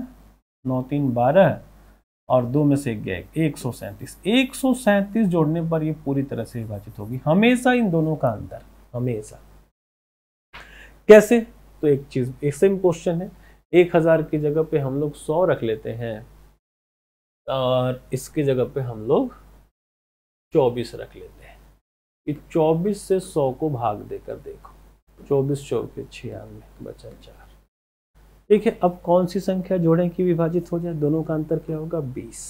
नौ तीन बारह और दो में से एक गया एक सौ सैंतीस एक सौ सैंतीस जोड़ने पर ये पूरी तरह से विभाजित होगी हमेशा इन दोनों का अंतर हमेशा कैसे तो एक चीज़ एक सेम क्वेश्चन है एक हज़ार की जगह पे हम लोग सौ रख लेते हैं और इसकी जगह पे हम लोग चौबीस रख लेते हैं कि चौबीस से सौ को भाग देकर देखो चौबीस चौके छियानवे बचा चार ठीक है अब कौन सी संख्या जोड़ें कि विभाजित हो जाए दोनों का अंतर क्या होगा बीस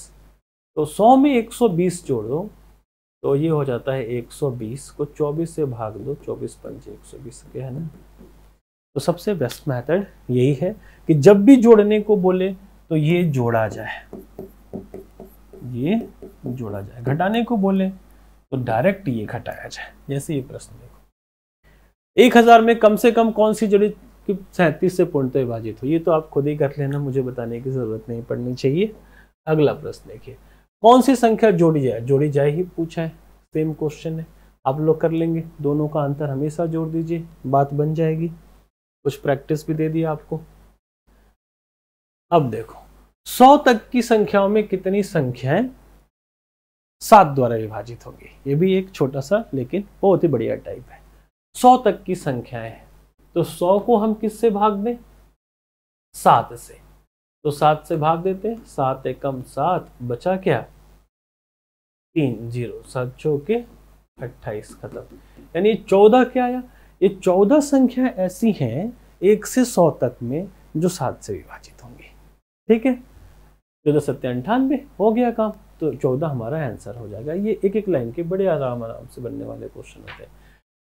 तो सौ में एक सौ बीस जोड़ दो तो ये हो जाता है एक सौ बीस को चौबीस से भाग दो चौबीस पंचे एक सौ बीस के है ना तो सबसे बेस्ट मेथड यही है कि जब भी जोड़ने को बोले तो ये जोड़ा जाए ये जोड़ा जाए घटाने को बोले तो डायरेक्ट ये घटाया जाए जैसे ये प्रश्न देखो एक हजार में कम से कम कौन सी जोड़ी कि सैंतीस से पूर्णतः तो विभाजित हो ये तो आप खुद ही कर लेना मुझे बताने की जरूरत नहीं पड़नी चाहिए अगला प्रश्न देखिए कौन सी संख्या जोड़ी जाए जोड़ी जाए ही पूछा है सेम क्वेश्चन है आप लोग कर लेंगे दोनों का अंतर हमेशा जोड़ दीजिए बात बन जाएगी कुछ प्रैक्टिस भी दे दी आपको अब देखो सौ तक की संख्याओं में कितनी संख्याएं सात द्वारा विभाजित होगी ये भी एक छोटा सा लेकिन बहुत ही बढ़िया टाइप है सौ तक की संख्याएं हैं तो सौ को हम किससे भाग दें सात से तो सात से भाग देते हैं सात एकम सात बचा क्या तीन जीरो सात चौके अट्ठाईस खत्म यानी चौदह क्या आया ये चौदह संख्या ऐसी हैं एक से सौ तक में जो सात से विभाजित होंगी ठीक है चौदह सत्य अंठानवे हो गया काम तो चौदह हमारा आंसर हो जाएगा ये एक एक लाइन के बड़े आराम आराम से बनने वाले क्वेश्चन होते हैं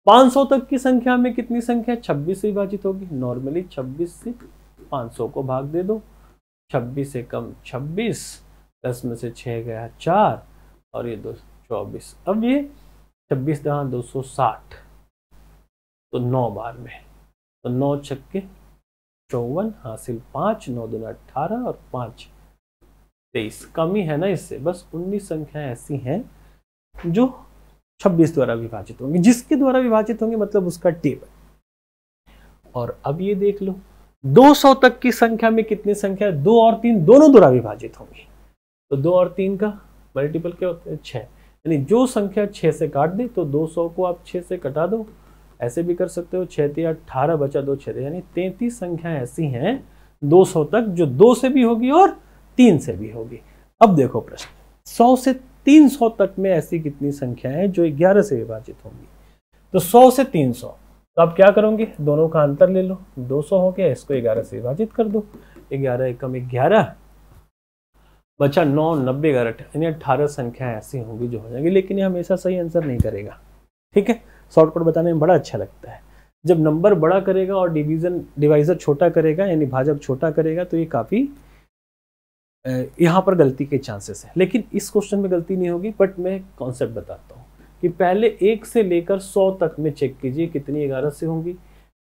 पाँच सौ तक की संख्या में कितनी संख्या छब्बीस से विभाजित होगी नॉर्मली छब्बीस से 500 को भाग दे दो छब्बीस से कम छब्बीस दस में से छः गया चार और ये दो चौबीस अब ये छब्बीस दो सौ साठ तो नौ बार में तो नौ छक्के चौवन हासिल पाँच नौ दूना अट्ठारह और पाँच तेईस कमी है ना इससे बस उन्नीस संख्याएं ऐसी हैं जो छब्बीस द्वारा विभाजित होंगी जिसके द्वारा विभाजित होंगे मतलब उसका टेबल और अब ये देख लो 200 तक की संख्या में कितनी संख्या है? दो और तीन दोनों द्वारा विभाजित होंगी तो दो और तीन का मल्टीपल क्या होता है छः यानी जो संख्या छः से काट दे तो 200 को आप छः से कटा दो ऐसे भी कर सकते हो छः तीन अट्ठारह बचा दो छः यानी तैंतीस संख्याएं ऐसी हैं 200 तक जो दो से भी होगी और तीन से भी होगी अब देखो प्रश्न सौ से 300 तक में ऐसी कितनी संख्याएं हैं जो 11 से विभाजित होंगी तो 100 से 300 तो आप क्या करोगे दोनों का अंतर ले लो 200 हो गया इसको 11 से विभाजित कर दो 11 एकम ग्यारह बचा नौ नब्बे ग्यारह यानी अट्ठारह संख्याएं ऐसी होंगी जो हो जाएंगी लेकिन ये हमेशा सही आंसर नहीं करेगा ठीक है शॉर्टकट बताने में बड़ा अच्छा लगता है जब नंबर बड़ा करेगा और डिवीज़न डिवाइज़र छोटा करेगा यानी भाजक छोटा करेगा तो ये काफ़ी यहाँ पर गलती के चांसेस है लेकिन इस क्वेश्चन में गलती नहीं होगी बट मैं कॉन्सेप्ट बताता हूँ कि पहले एक से लेकर सौ तक में चेक कीजिए कितनी ग्यारह से होंगी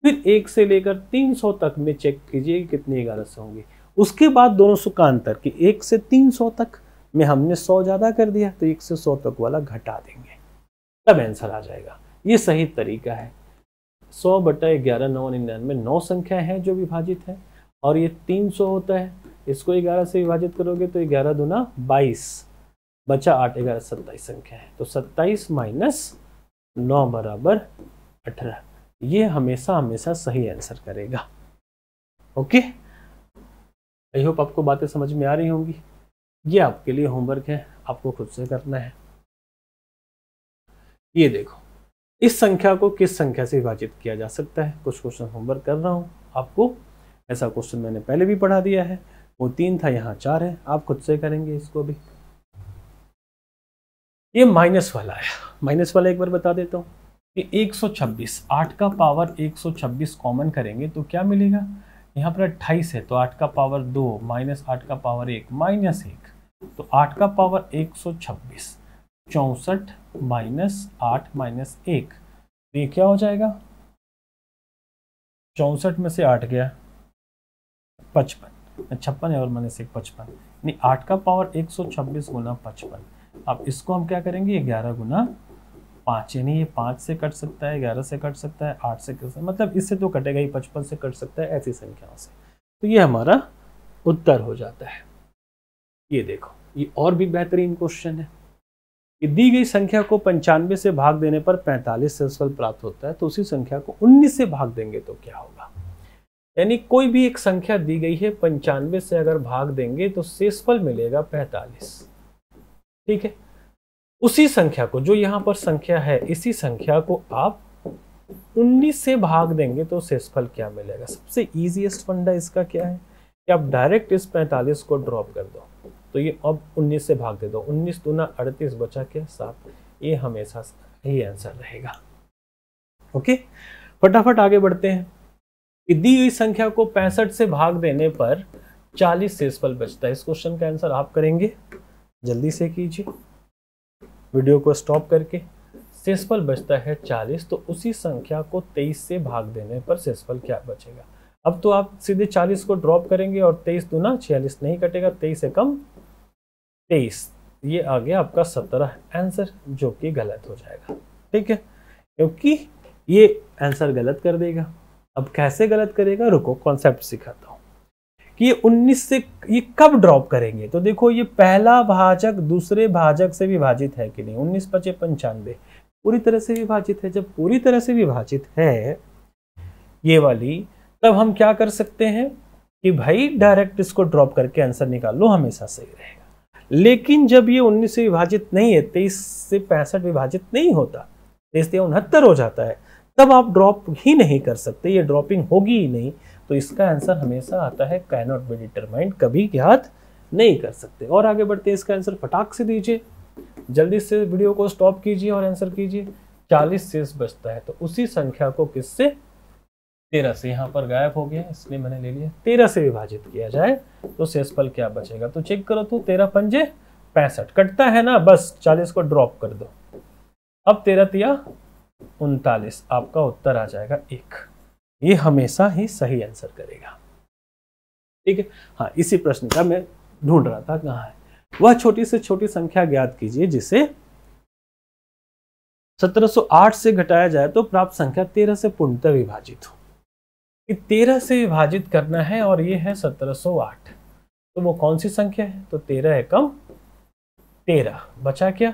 फिर एक से लेकर तीन सौ तक में चेक कीजिए कितनी ग्यारह से होंगी उसके बाद दोनों सौ का अंतर कि एक से तीन सौ तक में हमने सौ ज़्यादा कर दिया तो एक से सौ तक वाला घटा देंगे तब आंसर आ जाएगा ये सही तरीका है सौ बटा ग्यारह नौ निन्यानवे नौ संख्या है जो विभाजित है और ये तीन सौ होता है इसको ग्यारह से विभाजित करोगे तो ग्यारह दुना बाईस बचा आठ ग्यारह सत्ताईस संख्या है तो सत्ताईस माइनस नौ बराबर अठारह ये हमेशा हमेशा सही आंसर करेगा ओके आई होप आपको बातें समझ में आ रही होंगी ये आपके लिए होमवर्क है आपको खुद से करना है ये देखो इस संख्या को किस संख्या से विभाजित किया जा सकता है कुछ क्वेश्चन होमवर्क कर रहा हूँ आपको ऐसा क्वेश्चन मैंने पहले भी पढ़ा दिया है वो तीन था यहाँ चार है आप खुद से करेंगे इसको भी ये माइनस वाला है माइनस वाला एक बार बता देता हूँ कि 126 8 का पावर 126 कॉमन करेंगे तो क्या मिलेगा यहाँ पर 28 है तो 8 का पावर 2 माइनस आठ का पावर 1 माइनस एक तो 8 का पावर 126 चौंसठ माइनस आठ माइनस एक तो ये क्या हो जाएगा चौंसठ में से आठ गया पचपन छप्पन और माइनस एक पचपन यानी आठ का पावर एक सौ छब्बीस गुना पचपन अब इसको हम क्या करेंगे ग्यारह गुना पाँच यानी ये पाँच से कट सकता है ग्यारह से कट सकता है आठ से कट सकता है मतलब इससे तो कटेगा ही पचपन से कट सकता है ऐसी संख्याओं से तो ये हमारा उत्तर हो जाता है ये देखो ये और भी बेहतरीन क्वेश्चन है दी गई संख्या को पंचानवे से भाग देने पर पैंतालीस सेल्सफल प्राप्त होता है तो उसी संख्या को उन्नीस से भाग देंगे तो क्या होगा यानी कोई भी एक संख्या दी गई है पंचानवे से अगर भाग देंगे तो सेसफल मिलेगा पैंतालीस ठीक है उसी संख्या को जो यहां पर संख्या है इसी संख्या को आप 19 से भाग देंगे तो सेसफल क्या मिलेगा सबसे इजीएस्ट फंडा इसका क्या है कि आप डायरेक्ट इस 45 को ड्रॉप कर दो तो ये अब 19 से भाग दे दो 19 दूना अड़तीस बचा क्या सात ये हमेशा सही आंसर रहेगा ओके फटाफट आगे बढ़ते हैं दी हुई संख्या को पैंसठ से भाग देने पर 40 शेषफल बचता है इस क्वेश्चन का आंसर आप करेंगे जल्दी से कीजिए वीडियो को स्टॉप करके शेषफल बचता है 40 तो उसी संख्या को 23 से भाग देने पर शेषफल क्या बचेगा अब तो आप सीधे 40 को ड्रॉप करेंगे और 23 दूना 46 नहीं कटेगा 23 से कम तेईस ये आ गया आपका सत्रह आंसर जो कि गलत हो जाएगा ठीक है क्योंकि ये आंसर गलत कर देगा अब कैसे गलत करेगा रुको कॉन्सेप्ट सिखाता हूँ कि ये उन्नीस से ये कब ड्रॉप करेंगे तो देखो ये पहला भाजक दूसरे भाजक से विभाजित है कि नहीं उन्नीस पचे पंचानवे पूरी तरह से विभाजित है जब पूरी तरह से विभाजित है ये वाली तब हम क्या कर सकते हैं कि भाई डायरेक्ट इसको ड्रॉप करके आंसर निकाल लो हमेशा सही रहेगा लेकिन जब ये उन्नीस से विभाजित नहीं है तेईस से पैंसठ विभाजित नहीं होता तेईस से उनहत्तर हो जाता है तब आप ड्रॉप ही नहीं कर सकते ये ड्रॉपिंग होगी ही नहीं तो इसका आंसर हमेशा आता है कैनॉट बी डिटरमाइंड कभी ज्ञात नहीं कर सकते और आगे बढ़ते हैं इसका आंसर फटाक से दीजिए जल्दी से वीडियो को स्टॉप कीजिए और आंसर कीजिए चालीस शेष बचता है तो उसी संख्या को किससे तेरह से यहाँ पर गायब हो गया इसलिए मैंने ले लिया तेरह से विभाजित किया जाए तो सेसफल क्या बचेगा तो चेक करो तो तेरह पंजे पैंसठ कटता है ना बस चालीस को ड्रॉप कर दो अब तेरह तिया उनतालीस आपका उत्तर आ जाएगा एक ये हमेशा ही सही आंसर करेगा ठीक है हाँ इसी प्रश्न का मैं ढूंढ रहा था कहाँ है वह छोटी से छोटी संख्या ज्ञात कीजिए जिसे 1708 से घटाया जाए तो प्राप्त संख्या 13 से पूर्णतः विभाजित हो तेरह से विभाजित करना है और ये है सत्रह आठ तो वो कौन सी संख्या है तो तेरह एकम तेरह बचा क्या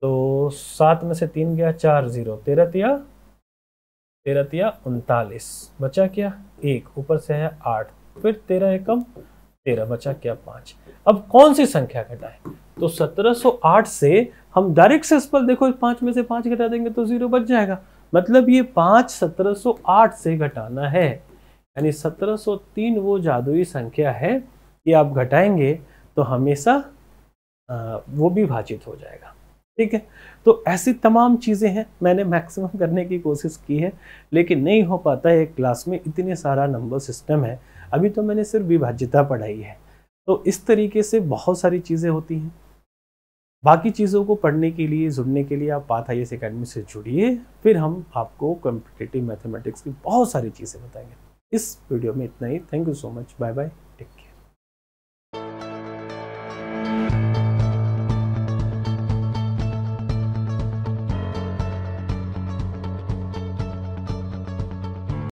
तो सात में से तीन गया चार जीरो तेरह तिया तेरह तिया उनतालीस बचा क्या एक ऊपर से है आठ फिर तेरह एकम तेरह बचा क्या पांच अब कौन सी संख्या घटाए तो सत्रह आठ से हम डायरेक्ट से इस पर देखो पांच में से पांच घटा देंगे तो जीरो बच जाएगा मतलब ये पाँच सत्रह से घटाना है यानी 1703 वो जादुई संख्या है कि आप घटाएंगे तो हमेशा वो भी भाजित हो जाएगा ठीक है तो ऐसी तमाम चीज़ें हैं मैंने मैक्सिमम करने की कोशिश की है लेकिन नहीं हो पाता है एक क्लास में इतने सारा नंबर सिस्टम है अभी तो मैंने सिर्फ विभाज्यता पढ़ाई है तो इस तरीके से बहुत सारी चीज़ें होती हैं बाकी चीज़ों को पढ़ने के लिए जुड़ने के लिए आप पाथ आई एस अकेडमी से जुड़िए फिर हम आपको कॉम्पिटेटिव मैथमेटिक्स की बहुत सारी चीज़ें बताएंगे इस वीडियो में इतना ही thank you so much bye bye